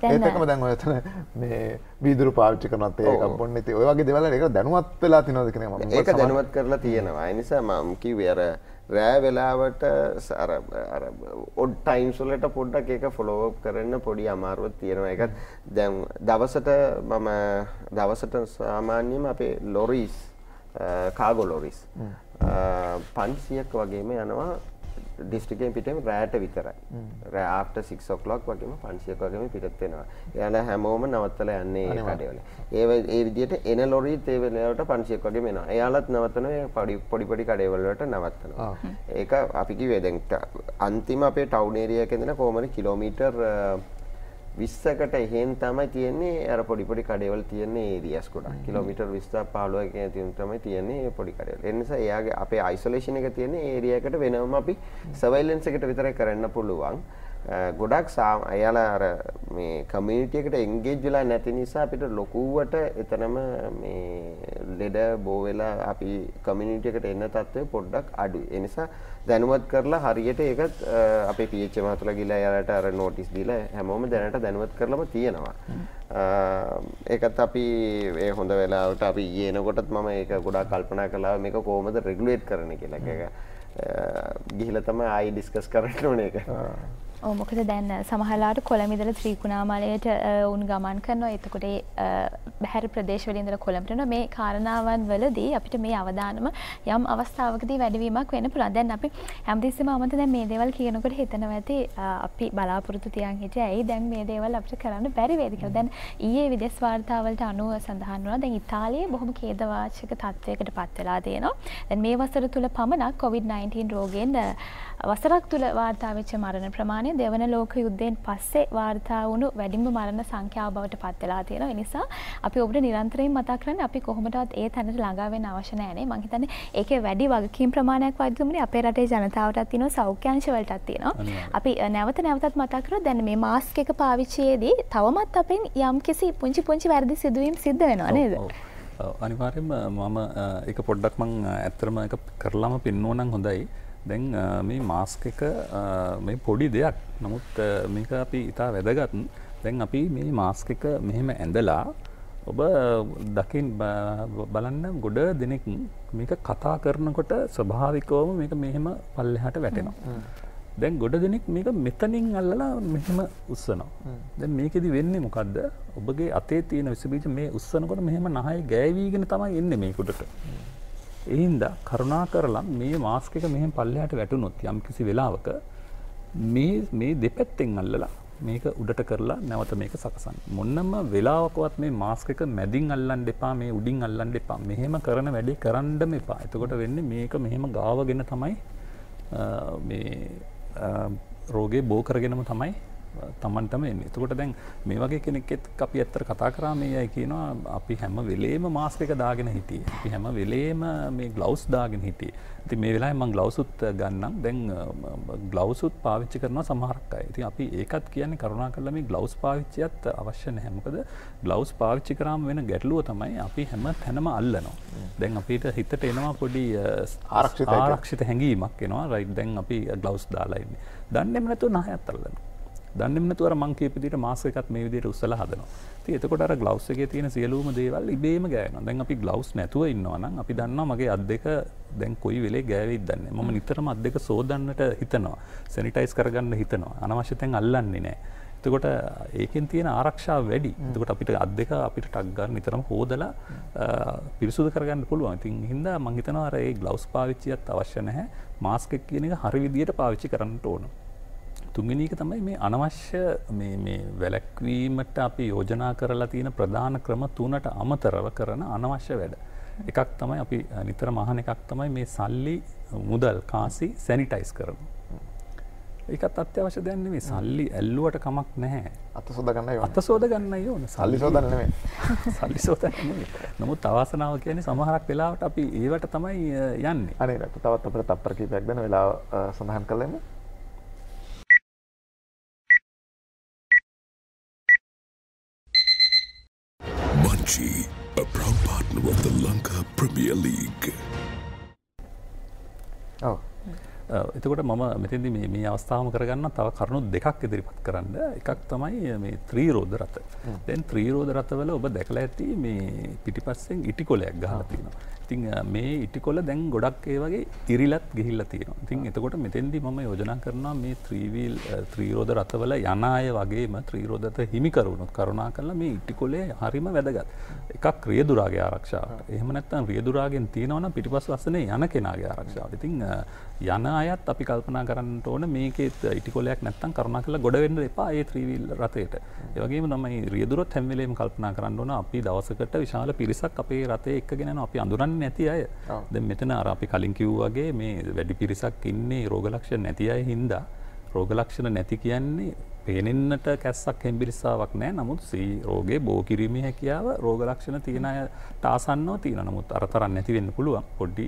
ඒතකම දැන් ඔයතන මේ බීදුරු පාච්චි කනත් ඒක පොන්න ති ඔයගේ දෙවල එක දැනුවත් වෙලා තිනොද කන ඒක දැනුවත් කරලා තියෙනවා නිසා මම්කි වර රෑ වෙලාවට ඔඩ් ටයිම්සුලට පොඩ්ඩක් එක ෆොලෝව් කරන්න පොඩි අමාරුවත් තියෙනවා එකත් දැන් දවසට මම දවසට සාමාන්‍යම අපේ ලොරිස් කාගොලොරිස් පන්සියක් වගේම යනවා දිස්ටිකෙන් පිටම රෑට විතරයි රෑාට සික් ෝක්ලොක් වගේම පන්සියක් වගේම පිටත්වෙනවා යන හැමෝම නවත්තල යන්නේ කඩවල ඒ ඒ විදිට එන ලොරී තේවලට පන්සියක් වගේ මෙෙන එයාලත් නවතන පඩි පොඩිපඩි කඩේවල්ලට නවත්තනවා ඒක අපිකි වෙදෙන්ට අන්තිම අපේ ටව්නේරිය කෙනෙන කෝමරි කිලෝමීටර් විස්සකට එහෙන් තමයි තියෙන්නේ අර පොඩි පොඩි කඩේවල තියෙන්නේ ඒරියස් ගොඩක් කිලෝමීටර් 20ක් 15ක තියෙන තමයි තියෙන්නේ පොඩි කඩේවල. ඒ නිසා එයාගේ අපේ අයිසොලේෂන් එක තියෙන්නේ ඒරියා එකට වෙනම අපි සර්වයිලන්ස් එකට විතරයි කරන්න පුළුවන්. ගොඩක් එයාලා අර මේ කමියුනිටි එකට එන්ගේජ් වෙලා නැති නිසා අපිට ලොකුවට එතනම මේ ලෙඩ බෝ වෙලා අපි කමියුනිටි එකට එන තත්ත්වය පොඩ්ඩක් අඩුයි. ඒ නිසා දැනුවත් කරලා හරියට ඒක අපේ PH මහතුලා ගිහලා එයාලට අර නෝටිස් දීලා හැමෝම දැනට දැනුවත් කරලම තියෙනවා. ඒකත් අපි ඒ හොඳ වෙලාවට අපි ඊයේ එනකොටත් මම ඒක ගොඩාක් කල්පනා කළා මේක කොහොමද රෙගුලේට් කරන්න කියලා. ඒක ගිහිලා තමයි ආයි ඩිස්කස් කරන්න ඕනේ ඒක. ඕමොකද දැන් සමහලාට කොළමිදල ත්‍රීකුණාමාලයට ඔවුන් ගමන් කරනවා එතකොට බැහැර ප්‍රදේශවලින්දල කොළඹටන මේ කාරණාවන් වලදී අපිට මේ අවධානම යම් අවස්ථාවකදී වැඩවීමක් වෙන පුළන් දැන් අපි හැමතිස්සම අමත දැන් මේ දේවල් කියනකොට හිතනව ඇති අපි බලාපොරොතු තියන් හිට ඇයි දැන් මේ දේවල් අපට කරන්න බැරිවේදික දැන් ඒ විදෙස් වාර්තාවලට අනුව සඳහන් වන දැන් ඉතාලයේ බොහොම කේදවාචක තත්ත්වයකට පත්වෙලා තියෙනවා දැන් මේ වසර තුළ පමණක් කොවිD-19 රෝගෙන් වසරක් තුළ වාර්තා වෙච්ච මරණ ප්‍රමාණය දෙවන ලෝක යුද්ධයෙන් පස්සේ වාර්තා වුණු වැඩිම මරණ සංඛ්‍යාව බවට පත් වෙලා තියෙනවා. ඒ නිසා අපි ඔබට නිරන්තරයෙන් මතක් කරන්නේ අපි කොහොමදවත් ඒ තැනට ළඟා වෙන්න අවශ්‍ය නැහැ නේ. මම හිතන්නේ ඒකේ වැඩි වගකීම් ප්‍රමාණයක් වෛද්‍යතුමනි අපේ රටේ ජනතාවටත් තියෙනවා සෞඛ්‍යාංශ වලටත් තියෙනවා. අපි නැවත නැවතත් මතක් කරලා දැන් මේ මාස්ක් එක පාවිච්චියේදී තවමත් අපෙන් යම්කිසි පුංචි පුංචි වැරදි සිදුවීම් සිද්ධ වෙනවා නේද? අනිවාර්යෙන්ම මම ඒක පොඩ්ඩක් මං ඇත්තටම ඒක කරලම පින්නෝනම් හොඳයි. දැන් මේ මාස්ක එක මේ පොඩි දෙයක් නමුත් මේක අපි ඉතා වැදගත් දැන් අපි මේ මාස්ක එක මෙහෙම ඇඳලා ඔබ දකින් බලන්න ගොඩ දෙනෙක් මේක කතා කරනකොට ස්වභාවිකවම මේක මෙහෙම පල්ලෙහාට වැටෙනවා. දැන් ගොඩ දෙනෙක් මේක මෙතනින් අල්ලලා මෙහෙම උස්සනවා. දැන් මේකෙදි වෙන්නේ මොකද්ද? ඔබගේ අතේ තියෙන විසබීජ මේ උස්සනකොට මෙහෙම නහය ගෑවිගෙන තමයි එන්නේ මේකටට. එහින්ද කරුණා කරලා මේ මාස්ක එක මෙහෙම පල්ලෙහාට වැටුනොත් යම්කිසි වෙලාවක මේ මේ දෙපැත්තෙන් අල්ලලා මේක උඩට කරලා නැවත මේක සකසන්න. මොන්නම වෙලාවකවත් මේ මාස්ක එක මැදින් අල්ලන්න එපා මේ උඩින් අල්ලන්න එපා. මෙහෙම කරන වැඩේ කරන්නම එපා. එතකොට වෙන්නේ මේක මෙහෙම ගාවගෙන තමයි මේ රෝගේ බෝ කරගෙනම තමයි තමන්ටම එන්න එතකොට දැන් මේ වගේ කෙනෙක්ෙත් අපි ඇත්තර කතා කරා මේ අයි කියනවා අපි හැම වෙලේම මාස්ක දාගෙන හිටිය අපි හැම වෙලේම මේ ග්ලවස් දාගෙන හිටිය ඇති මේ වෙලා මං ග්ලවසුත් ගන්නම් දැන් ග්ලවසුත් පාවිච්චි කරන සමහරක්කයි ඉති අපි ඒකත් කියන්නේ කරුණා කරල මේ ග්ලවස් පාවිච්චයත් අවශ්‍ය නැහැමකද ග්ලවස් පාවිච්චි කරාම වෙන ගැටලුව තමයි අපි හැම තැනම අල්ලනවා දැන් අපිට හිතට එනවා පොඩි ආරක්ෂිත හැඟීමක් එනවා රයි් දැන් අපි ග්ලවස් දාලායින්නේ දන්නෙම නැතු නහයත් අල්ලනවා දන්නෙම නැතුව අර මං කියපු විදිහට මාස් එකක් මේ විදිහට උස්සලා හදනවා. ඉතින් එතකොට අර ග්ලව්ස් එකේ තියෙන සියලුම දේවල් ඉබේම ගෑවෙනවා. දැන් අපි ග්ලව්ස් නැතුව ඉන්නවා නම් අපි දන්නවා මගේ අත් දෙක දැන් කොයි වෙලේ ගෑවෙයිද දන්නේ නැහැ. මම නිතරම අත් දෙක සෝදන්නට හිතනවා. සැනිටයිස් කරගන්න හිතනවා. අනවශ්‍ය තැන් අල්ලන්නේ නැහැ. එතකොට ඒකෙන් තියෙන ආරක්ෂාව වැඩි. එතකොට අපිට අත් දෙක අපිට ටක් ගන්න නිතරම හොදලා පිරිසුදු කරගන්න පුළුවන්. ඉතින් හින්දා මම හිතනවා අර ඒ ග්ලව්ස් පාවිච්චියත් අවශ්‍ය නැහැ. මාස්ක් එක කියන එක හරි විදියට පාවිච්චි කරන්න ඕන. තුන්ගෙනක තමයි මේ අනවශ්‍ය වැලැක්වීමට අපි යෝජනා කරලා තියෙන ප්‍රධාන ක්‍රම තුනට අමතරව කරන අනවශ්‍ය වැඩ. එකක් තමයි අපි නිතර මහන එකක් තමයි මේ සල්ලි මුදල් කාසි සැනිටයිස් කරන. එකත් අත්‍යවශ්‍ය දැන්න මේ සල්ලි ඇල්ලුවට කමක් නැහැ අත සෝදගන්න අත සෝදගන්න ඕන සල්ලි සෝදන්නේ සල්ලි සෝත නමුත් අවාසනාව කියන්නේ සමහරක් වෙලාවට අපි ඒවට තමයි යන්නේ අනේ තවත් අපට තප්පර කීපයක් දැන වෙලා සඳහන් කළෙමු Ranchi, a proud partner of the Lanka Premier League. ඔව oh. uh, එතකොට මම මෙතිදි මේ අවස්ථාව කරගන්න තව කරුණු දෙකක් ඉදිරිපත් කරන්න එකක් තමයි මේ ත්‍රීරෝධ රත දැන් ත්‍රීරෝධ රතවල ඔබ දැකලා ඇති මේ පිටිපස්සෙන් ඉටි කොලයක් ගහතිනවා ඉතිං මේ ඉටිකොල දැන් ගොඩක් ඒ වගේ ඉරිලත් ගිහිල්ල තියෙන ඉතින් එතකොට මෙතෙන්දි ම යෝජනා කරනවා මේ ත්‍රීවීල් ත්‍රීරෝධ රථවල යන අය වගේම ත්‍රීරෝධත හිමිකරුණුත් කරුණා කරලා මේ ඉටිකොලේ හරිම වැදගත් එකක් රියදුරාගේ ආරක්ෂාවට එහමනත්තන් රියදුරාගෙන් තියෙනවන පිටිපස් වස්සනේ යන කෙනගේ ආරක්ෂාව ඉතිං යන අයත් අපි කල්පනා කරන්න ඕන මේකෙත් ඉටිකොලයක් නැත්තම් කරුණා කළ ගොඩවෙන්න එපා ඒ ත්‍රීවිල් රතයට ඒවගේ තමයි රියදුරොත් හැම්වලේම කල්පනා කරන්න ඕන අපි දවසකට විශාල පිරිසක් අපේ රතය එක්ක ගෙනන අපි අඳුරන්න නැති අය ද මෙතන අර අපි කලින් කිව්වාගේ මේ වැඩි පිරිසක් ඉන්නේ රෝගලක්ෂ නැති අය හින්දා රෝගලක්ෂණ නැති කියන්නේ පේනෙන්න්නට කැස්සක් හෙම්බිරිස්සාාවක් නෑ නමුත් සී රෝගේ බෝ කිරීමේ හැකියාව රෝගලක්ෂණ තියෙන අය ටාසන්නෝ තියෙන නමුත් අරතරන්න ඇතිවෙන්න පුළුවන් පොඩ්ඩි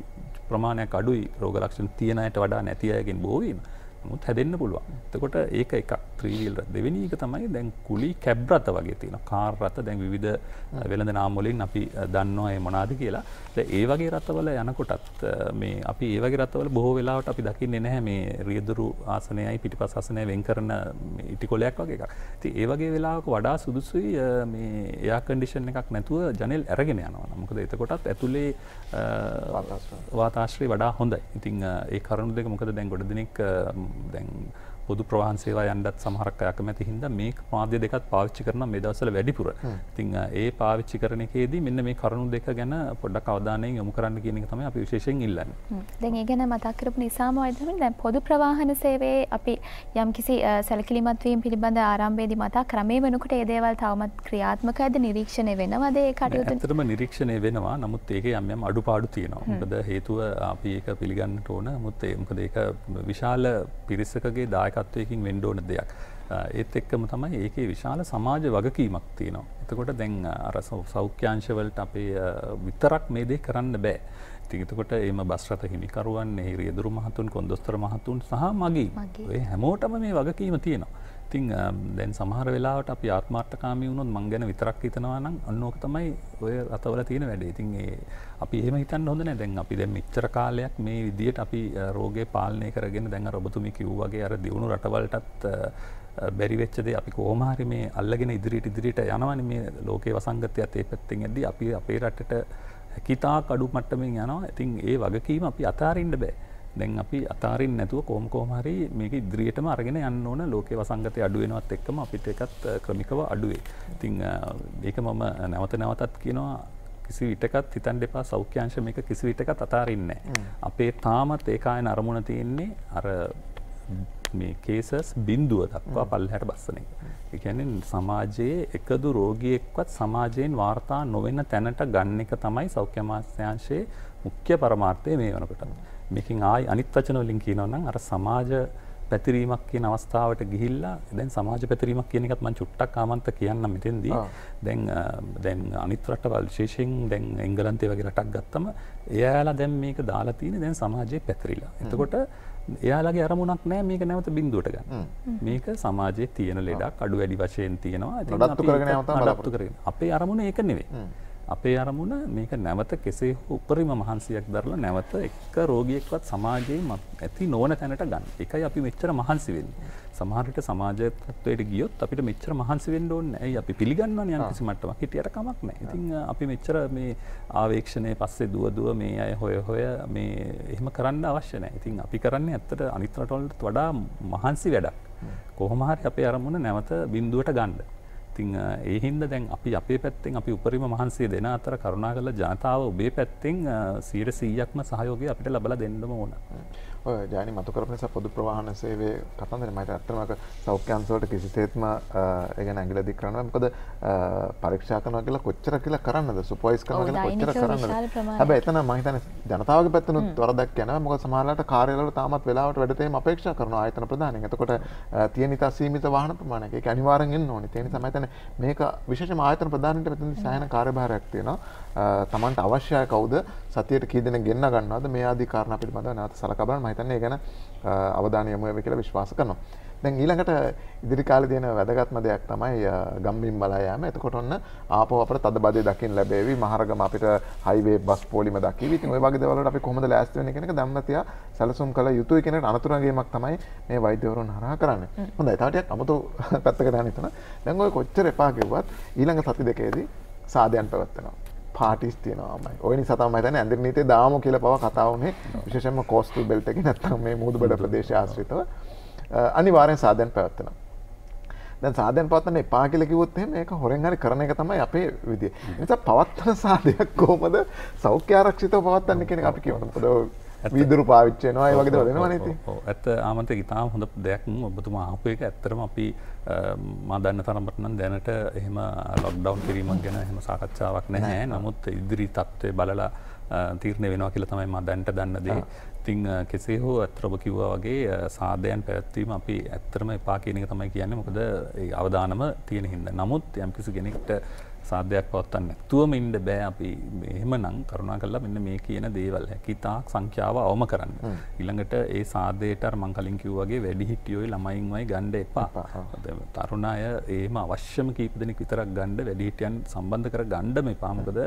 ප්‍රමාණයක් අඩුයි රෝග ලක්ෂණ තියෙන අයට වඩා නැති අයගෙන් බෝවීම මුත් හැදෙන්න්න පුළුවන් එතකොට ඒක එකක් ත්‍රීවිල් දෙවෙනි එක තමයි දැන් කුලි කැබ්රත වගේ තියෙන කාර්රත දැන් විධ වෙළඳ නාම්මොලින් අපි දන්නවා ඒ මොනාද කියලා ඒ වගේ රතවල යනකොටත් මේ අපි ඒවගේ රතවල බොහෝ වෙලාවට අපි දකින්න නැහැ මේ රියදුරු ආසනයයි පිටි පසාසනය වෙන් කරන ඉටිකොලයක් වගේ එකක් ති ඒවගේ වෙලාවක වඩා සුදුසුයි මේ එයාකන්ඩිෂන් එකක් නැතුව ජනෙල් ඇරගෙන යනවා නමුකද එතකොටත් ඇතුළේ වාතාශ්‍රය වඩා හොඳයි ඉතිං ඒ කරුණු දෙක මොකද දැන් ගොඩ දෙනෙක් 定。පොදු ප්‍රවාහන්සේලා යන්ඩත් සමහරක්කයක් මැති හිද මේ මාධ්‍ය දෙකත් පාවිච්චි කරන මෙදසල වැඩිපුර තිං ඒ පාවිච්චි කරනකේද මෙන්න මේ කරුණු දෙක ගැන පොඩක් අවධානයෙන් යොමු කරන්න කියනක තම අපි විශේෂෙන් ඉල්ලන්න දැන් ඒ ගැන මතක්කරපු නිසාම අදම දැන් පොදු ප්‍රවාහන සේවේ අපි යම් කිසි සැලකිලිමත්වීම් පිළිබඳ ආරම්භේදි මතා ක්‍රමේ වනකට ඒදේවල් තවමත් ක්‍රියාත්මක ඇද නිරීක්ෂණය වෙනවදේ කටයුතු තරම නිරීක්ෂණය වෙනවා නමුත් ඒක යම් අඩු පාඩු තියෙනවා ද හේතුව අපි ඒක පිළිගන්න ඕන මුත් ඒමකද ඒක විශාල පිරිසකගේ දාය දායකත්වයකින් වෙන්ඩෝන දෙයක්. ඒත් එක්කම තමයි ඒකේ විශාල සමාජ වගකීමක් තියෙනවා. එතකොට දැන් අර සෞඛ්‍යංශවලට අපේ විතරක් මේ දේ කරන්න බෑ. ඉතිගතකොට එම බස්රත හිමිකරුවන් එහි රියදුරු මහතුන් කොන්දොස්තර මහතුන් සහ මගේ. හැමෝටම මේ වගකීම තියෙනවා. ඉතිං දැන් සමහර වෙලාට අපි ආත්මාර්ථකාමී වුණොත් මං ගැන විතරක් හිතනවා නම් අන්නෝක තමයි ඔය රතවල තියෙන වැඩේ ඉතින් ඒ අපි එහෙම හිතන්න හොඳ නෑ දැන් අපි දැන් මෙච්චර කාලයක් මේ විදියට අපි රෝගේ පාලනය කරගෙන දැන් අර ඔබතුමි කිව්වාගේ අර දියුණු රටවලටත් බැරි වෙච්ච දේ අපි කොහොම හරි මේ අල්ලගෙන ඉදිරියට ඉදිරියට යනවනේ මේ ලෝකේ වසංගතයත් ඒ පැත්තෙන් ඇද්දී අපි අපේ රටට හැකිතා කඩු මට්ටමින් යනවා. ඉතින් ඒ වගකීම අපි අතාරින්න බෑ. දැන් අපි අතාරින් නැතුව කෝම කෝමහරි මේක ඉදිරියටම අරගෙන යන්න ඕන ලෝකයේ වසංගතය අඩුවෙනවත් එක්කම අපිට එකත් ක්‍රමිකව අඩුවේ. ඉතින් ඒක මම නැවත නැවතත් කියනවා කිසි විටකත් හිතන් දෙපා සෞඛ්‍යංශ මේක කිසි විටකත් අතාරින්නේ අපේ තාමත් ඒකායන අරමුණ තියෙන්නේ අර මේ කේසස් බින්දුව දක්වා පල්හැට බස්සන එක. එකැනෙන් සමාජයේ එකදු රෝගියෙක්වත් සමාජයෙන් වාර්තා නොවෙන තැනට ගන්න එක තමයි සෞඛ්‍ය මාස්‍යංශයේ මුඛ්‍ය පරමාර්ථය මේ වනකට. මේකින් ආයි අනිත් වචන වලින් කියනවා නම් අර සමාජ පැතිරීමක් කියන අවස්ථාවට ගිහිල්ලා දැන් සමාජ පැතිරීමක් කියන එකත් මම චුට්ටක් ආමන්ත කියන්නම් මෙතෙන්දී දැන් දැන් අනිත් රටවල් විශේෂයෙන් දැන් එංගලන්තය වගේ රටක් ගත්තම එයාලා දැන් මේක දාලා තියෙන්නේ දැන් සමාජයේ පැතිරිලා. එතකොට එයාලගේ අරමුණක් නෑ මේක නැවත බිඳුවට ගන්න. මේක සමාජයේ තියෙන ලෙඩක් අඩු වැඩි වශයෙන් තියෙනවා. ඉතින් අපි කරගෙන අපේ අරමුණ ඒක නෙවෙයි. අපේ අරමුණ මේක නැවත කෙසේ උපරිම මහන්සියක් දරලා නැවත එක රෝගියෙක්වත් සමාජයේ ඇති නොවන තැනට ගන්න. එකයි අපි මෙච්චර මහන්සි වෙන්නේ. සමහරට සමාජත්වයට ගියොත් අපිට මෙච්චර මහන්සි වෙන්න ඕනේ. ඇයි අපි පිළිගන්නවනේ යම් කිසි මට්ටමක්. හිටියට කමක් නැහැ. ඉතින් අපි මෙච්චර මේ ආවේක්ෂණය පස්සේ දුව දුව මේ අය හොය හොය මේ එහෙම කරන්න අවශ්‍ය නැහැ. ඉතින් අපි කරන්නේ ඇත්තට අනිත් රටවලට වඩා මහන්සි වැඩක්. කොහොම හරි අපේ අරමුණ නැවත බිඳුවට ගන්න. ඉතිං ඒහින්ද දැන් අපි අපේ පැත්තෙන් අපි උපරිම මහන්සේ දෙන අතර කරුණා කළ ජනතාව ඔබේ පැත්තෙන් සීර සීයක්ම සහයෝගය අපිට ලබල දෙන්නම ඕන. ජයන මතු කරන නිසා පොදු ප්‍රවාහන සේවේ කතන්දර මට අත්තමක සෞඛ්‍යන්සෝට කිසිසේත්ම එගෙන ඇගිල දි කරන්න මොකද පරීක්ෂා කරන කියලා කොච්චර කියලා කරන්නද සුපොයිස් කරන කියලා කොච්චර කරන්න හැබැයි එතන මම හිතන්නේ ජනතාවගේ පැත්තනොත් වරදක් යනවා මොකද සමහරවිට කාර්යාලවල තාමත් වෙලාවට වැඩතේම අපේක්ෂා කරන ආයතන ප්‍රධානීන් එතකොට තියෙන ඉතා සීමිත වාහන ප්‍රමාණයක් ඒක අනිවාර්යෙන් එන්න ඕනේ ඒ නිසා මම හිතන්නේ මේක විශේෂම ආයතන ප්‍රධානීන්ට මෙතනදී සෑහෙන කාර්යභාරයක් තියෙනවා තමන්ට අවශ්‍යයි කවුද සතියට කීදෙන ගෙන්න්න ගන්නවද මේ අධිකාරණ පිළිබඳ නැත සලකබන් මහිතන්නේ ගැන අවධානයමය කියලා විශ්වාස කරනවා. දැන් ඊළඟට ඉදිරිකාල දයන වැදගත්ම දෙයක් තමයි ගම්බිම් බලායෑම එතකොටන්න ආප අපට තද බද දකිින් ලැබේවි මහරගම අපිට හයිවේ බස් පොලිම දකි විති ඔය වගේ දවලට අපි කොමද ලෑස්ව කෙනෙක දම්මතිය සැලසුම් කළ යුතුයි කෙන අනතුරගේමක් තමයි මේ වෛද්‍යවරුන් හර කරන්න හොඳ එතාටයක් අමතු පැත්තක දැනතන දැංගොය කොච්චර එපාකිව්වත් ඊළඟ සති දෙකේදී සාධයන් පැවත්වනවා. පාටිස් තියනවාමයි ඔයනි සතම තන ඇඳර නීතේ දාම කියල පව කතාවනේ විශෂම කෝස්තු බෙල්ටක නැත්තම් මේ මුද බඩ ප්‍රදේශ ආශ්‍රිතව අනිවාරයෙන් සාධයන් පැවත්වන සාධයන් පත්න එපා කියලකිවොත් මේක හොරෙන් හරි කරන එක තමයි අපේ විදිය නිසා පවත්වන සාධයක් කෝමද සෞඛ්‍ය ආරක්ෂිත පවත්න්න කෙන අපි කියවන පොඩ විදුරු පාවිච්චයනවා වගේ දෙනවා නති ඇත්ත ආමත ඉතාම හොඳ දෙයක් ඔබතුම ආපු එක ඇත්තරම අපි මදන්න තරමටනම් දැනට එහෙම ලොක්්ඩවන් කිරීමක් ගැන හෙම සාකච්ඡාවක් නැහැ නමුත් ඉදිරි තත්ත්වය බලලා තීරණය වෙනවා කියල තමයි ම දැන්ට දන්නදේ ඉතිං කෙසේ හෝ ඇත්‍රොබ කිව්වා වගේ සාධයන් පැවැත්වීම අපි ඇත්තරම එපා කියනක තමයි කියන්නේ මොකද අවධානම තියෙන හිද නමුත් යම්කිසි කෙනෙක්ට සාධ්‍යයක් පවත්තන්න නැතුවම ඉන්ඩ බෑ අපි එහෙමනම් කරුණා කල්ලා මෙන්න මේ කියන දේවල් හැකිතාක් සංඛ්‍යාව අවම කරන්න. ඉළඟට ඒ සාධයට මංකලින් කිව්වගේ වැඩි හිටියෝයි ළමයින්වයි ගණ්ඩ එපා තරුණ අය ඒම අවශ්‍යම කීපදෙනෙක් විතරක් ගණ්ඩ වැඩිහිටියන් සම්බන්ධ කර ගණ්ඩම එපාමකද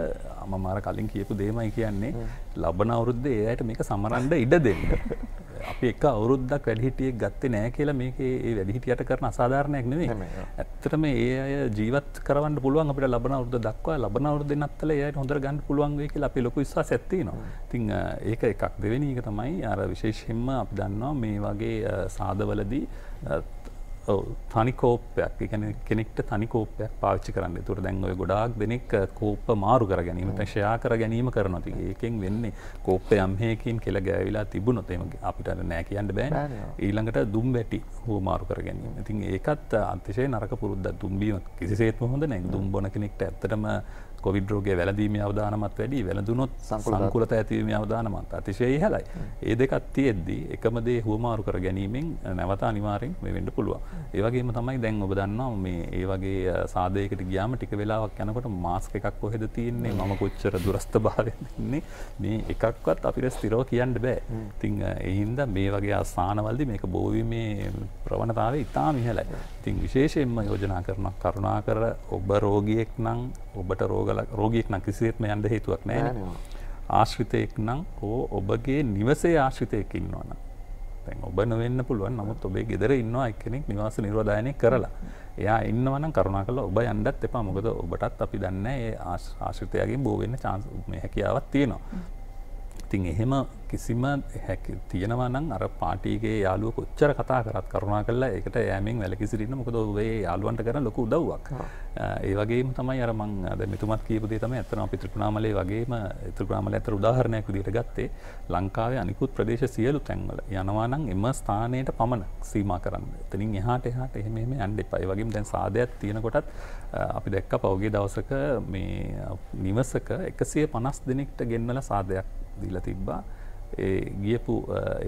අම මාර කලින් කියපු දේමයි කියන්නේ ලබන අවුරුද්ද ඒ අයට මේක සමරන්ඩ ඉඩ දෙන්න. අපි එක අවුරුද්දක් වැඩිහිටියෙක් ගත්තේ නෑ කියලා මේක ඒ වැඩිහිටියට කරන අසාධාරණයක් නෙවේ ඇත්තටම ඒ අය ජීවත් කරන්න පුළුවන් අපිට ලබන අවුද දක්වා ලබන අවුද නත්තල යට හොඳ ගන්න පුළුවන්ගේ කියලා අපි ලොකු විශ්වාස ඇත්තිනවා තිං ඒක එකක් දෙවෙනීක තමයි අර විශේෂයෙන්ම අපි දන්නවා මේ වගේ සාධවලදී තනිකෝපයක් එකන කෙනෙක්ට තනිකෝපයක් පාච්චි කරන්න තුර දැන්ව ගොඩක් දෙනෙක් කෝප මාරු කර ගැනීමට ශයා කර ගැනීම කරනොති ඒකෙන් වෙන්නේ කෝප්පය අම්හයකින් කෙළ ගෑවිලා තිබුණොතේම අපිට නෑ කියන්න බෑන ඊළඟට දුම් වැටි හෝ මාරු කර ගැනීම ඉතින් ඒකත් අන්තිශය නරක පුරුද්ද දුම්බීම කිසිේත් හොඳ නැ දුම් බොන කෙනෙක්ට ඇතටම කොවිඩ්රෝගේ වැලදීම අවධානමත් වැඩි වැලඳුනොත් සංකුලත ඇතිවීම අවධානමත් අතිශය හලයි. ඒ දෙකත් තියෙද්දී එකමදේ හුවමාරු කර ගැනීමෙන් නැවත අනිවාරෙන් වෙන්ඩ පුළුව. ඒවගේම තමයි දැන් ඔබ දන්නවා මේ ඒ වගේ සාදයකට ගියාම ටික වෙලාවක් යනකොට මාස්ක එකක් කොහෙද තියන්නේ මම කොච්චර දුරස්ථ භාවන්නේ මේ එකක්වත් අපිට ස්තිරෝ කියන්න බෑ තිං එහින්ද මේ වගේ අස්ථානවල්දි මේක බෝවිමේ ප්‍රවණතාව ඉතා මිහලයි. ඉතින් විශේෂයෙන්ම යෝජනා කරන කරුණා කර ඔබ රෝගියෙක් නං ඔබට රෝගල කළ රෝගියෙක් නම් කිසිසේත්ම යන්න හේතුවක් නැහැ ආශ්‍රිතයෙක් නම් ඕ ඔබගේ නිවසේ ආශ්‍රිතයෙක් ඉන්නවා නම් දැන් ඔබ නොවෙන්න පුළුවන් නමුත් ඔබේ ගෙදර ඉන්නවා එක්කෙනෙක් නිවාස නිර්වදායනය කරලා එයා ඉන්නවා නම් කරුණාකරලා ඔබ යන්නත් එපා මොකද ඔබටත් අපි දන්නේ ඒ ආශ්‍රිතයාගෙන් බෝ වෙන්න chance මේ හැකියාවක් තියෙනවා ඉතින් එහෙම කිසිම තියෙනවා නම් අර පාටීගේ යාලුව කොච්චර කතා කරත් කරුණා කරලා ඒකට යෑමෙන් වැලකිසිරන්න මොකද ඔබේ යාලුවන්ට කරන ලොකු උදව්වක් ඒ වගේ තමයි අර මං අද මෙතුමත් කියපදේ තම ඇතන අපි ත්‍රිපුණාමලේ වගේම ත්‍රපුණාමල ඇතර උදාහරණයක් විදිට ගත්තේ ලංකාවේ අනිකුත් ප්‍රදේශ සියලු තැන්වල යනවා නම් එම ස්ථානයට පමණ සීමා කරන්න එතනින් එහාට එහාට එහෙම එහෙම යන්න එපයි වගේ දැන් සාදයක් තියෙනකොටත් අපි දැක්ක පවගේ දවසක මේ නිවසක එකසිය පනස් දෙනෙක්ට ගෙන්වල සාදයක් දීල තිබ්බා ඒ ගියපු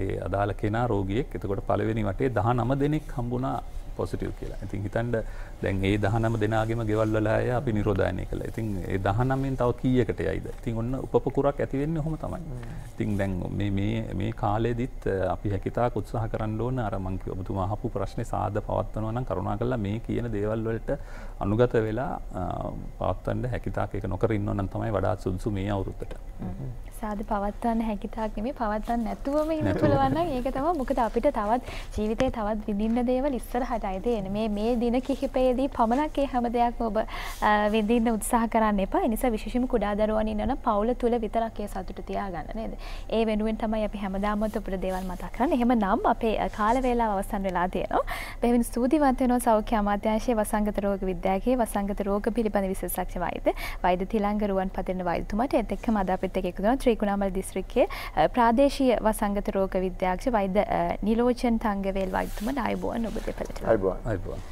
ඒ අදාළ කෙනා රෝගියෙක් එතකොට පලවෙනි වටේ දහ නම දෙනෙක් හම්බුණා පොසිටව් කියලා ඉතින් හිතන්ඩ දැන් ඒ දහනම දෙනාගේම ගෙවල්ලලාය අපි නිරෝධානය කළ ඉතින් ඒ දහනමෙන් තව කීයකට යයිද ඉතින් ඔන්න උපකුරක් ඇතිවෙන්න හොම තමයි ඉතින් දැන් මේ කාලෙදිත් අපි හැකිතා කුත්සාහ කරන්න ඕන අරමංක ඔබතුමා හපු ප්‍රශ්නය සාධ පවත්වනවා නම් කරුණා කල්ලා මේ කියන දේවල්වලට අනුගත වෙලා පවත්වන්ට හැකිතාක නොකරන්න නම් තමයි වඩාත් සුදුසු මේ අවුරුත්තට. සාධ පවත්වන්න හැකිතාක් නෙමේ පවත්වන්න නැතුවම ඉන්න පුළුවන්න ඒක තම මොකද අපිට තවත් ජීවිතය තවත් විඳින්න දේවල් ඉස්සර හටයිද එන මේ මේ දින කිහිපයේදී පමණක් ඒ හැම දෙයක් ඔබ විඳින්න උත්සාහ කරන්න එපා නිසා විශෂම කුඩා දරුවන් ඉන්නන පවුල තුළ විතරක්කය සතුට තියාගන්න නේද ඒ වෙනුවෙන් තමයි අපි හැමදාමත් ඔපට දේවල් මතක් කරන්න එහෙම නම් අපේ කාලවේලා අවසන් වෙලා තියෙනවා බැවින් සූතිවන්තයනෝ සෞඛ්‍ය අමාත්‍යංශයේ වසංගත රෝග විද්‍යාගේ වසංගත රෝග පිළිබඳ විශේෂක්ෂ වෛද්‍ය වෛද්‍ය තිලංග රුවන් පතිරණ වෛද්‍යතුමාට එත් එක්කම අද අපිත් එක්ක එකතුන ශ්‍රීකුණාමල දිස්ත්‍රික්කයේ ප්‍රාදේශීය වසංගත රෝග විද්‍යාක්ෂ වෛද්‍ය නිලෝචන් තංගවේල් වෛද්‍යතුමා අයබෝවන් ඔබ දෙපළට. අයබෝවන්. අයබෝවන්.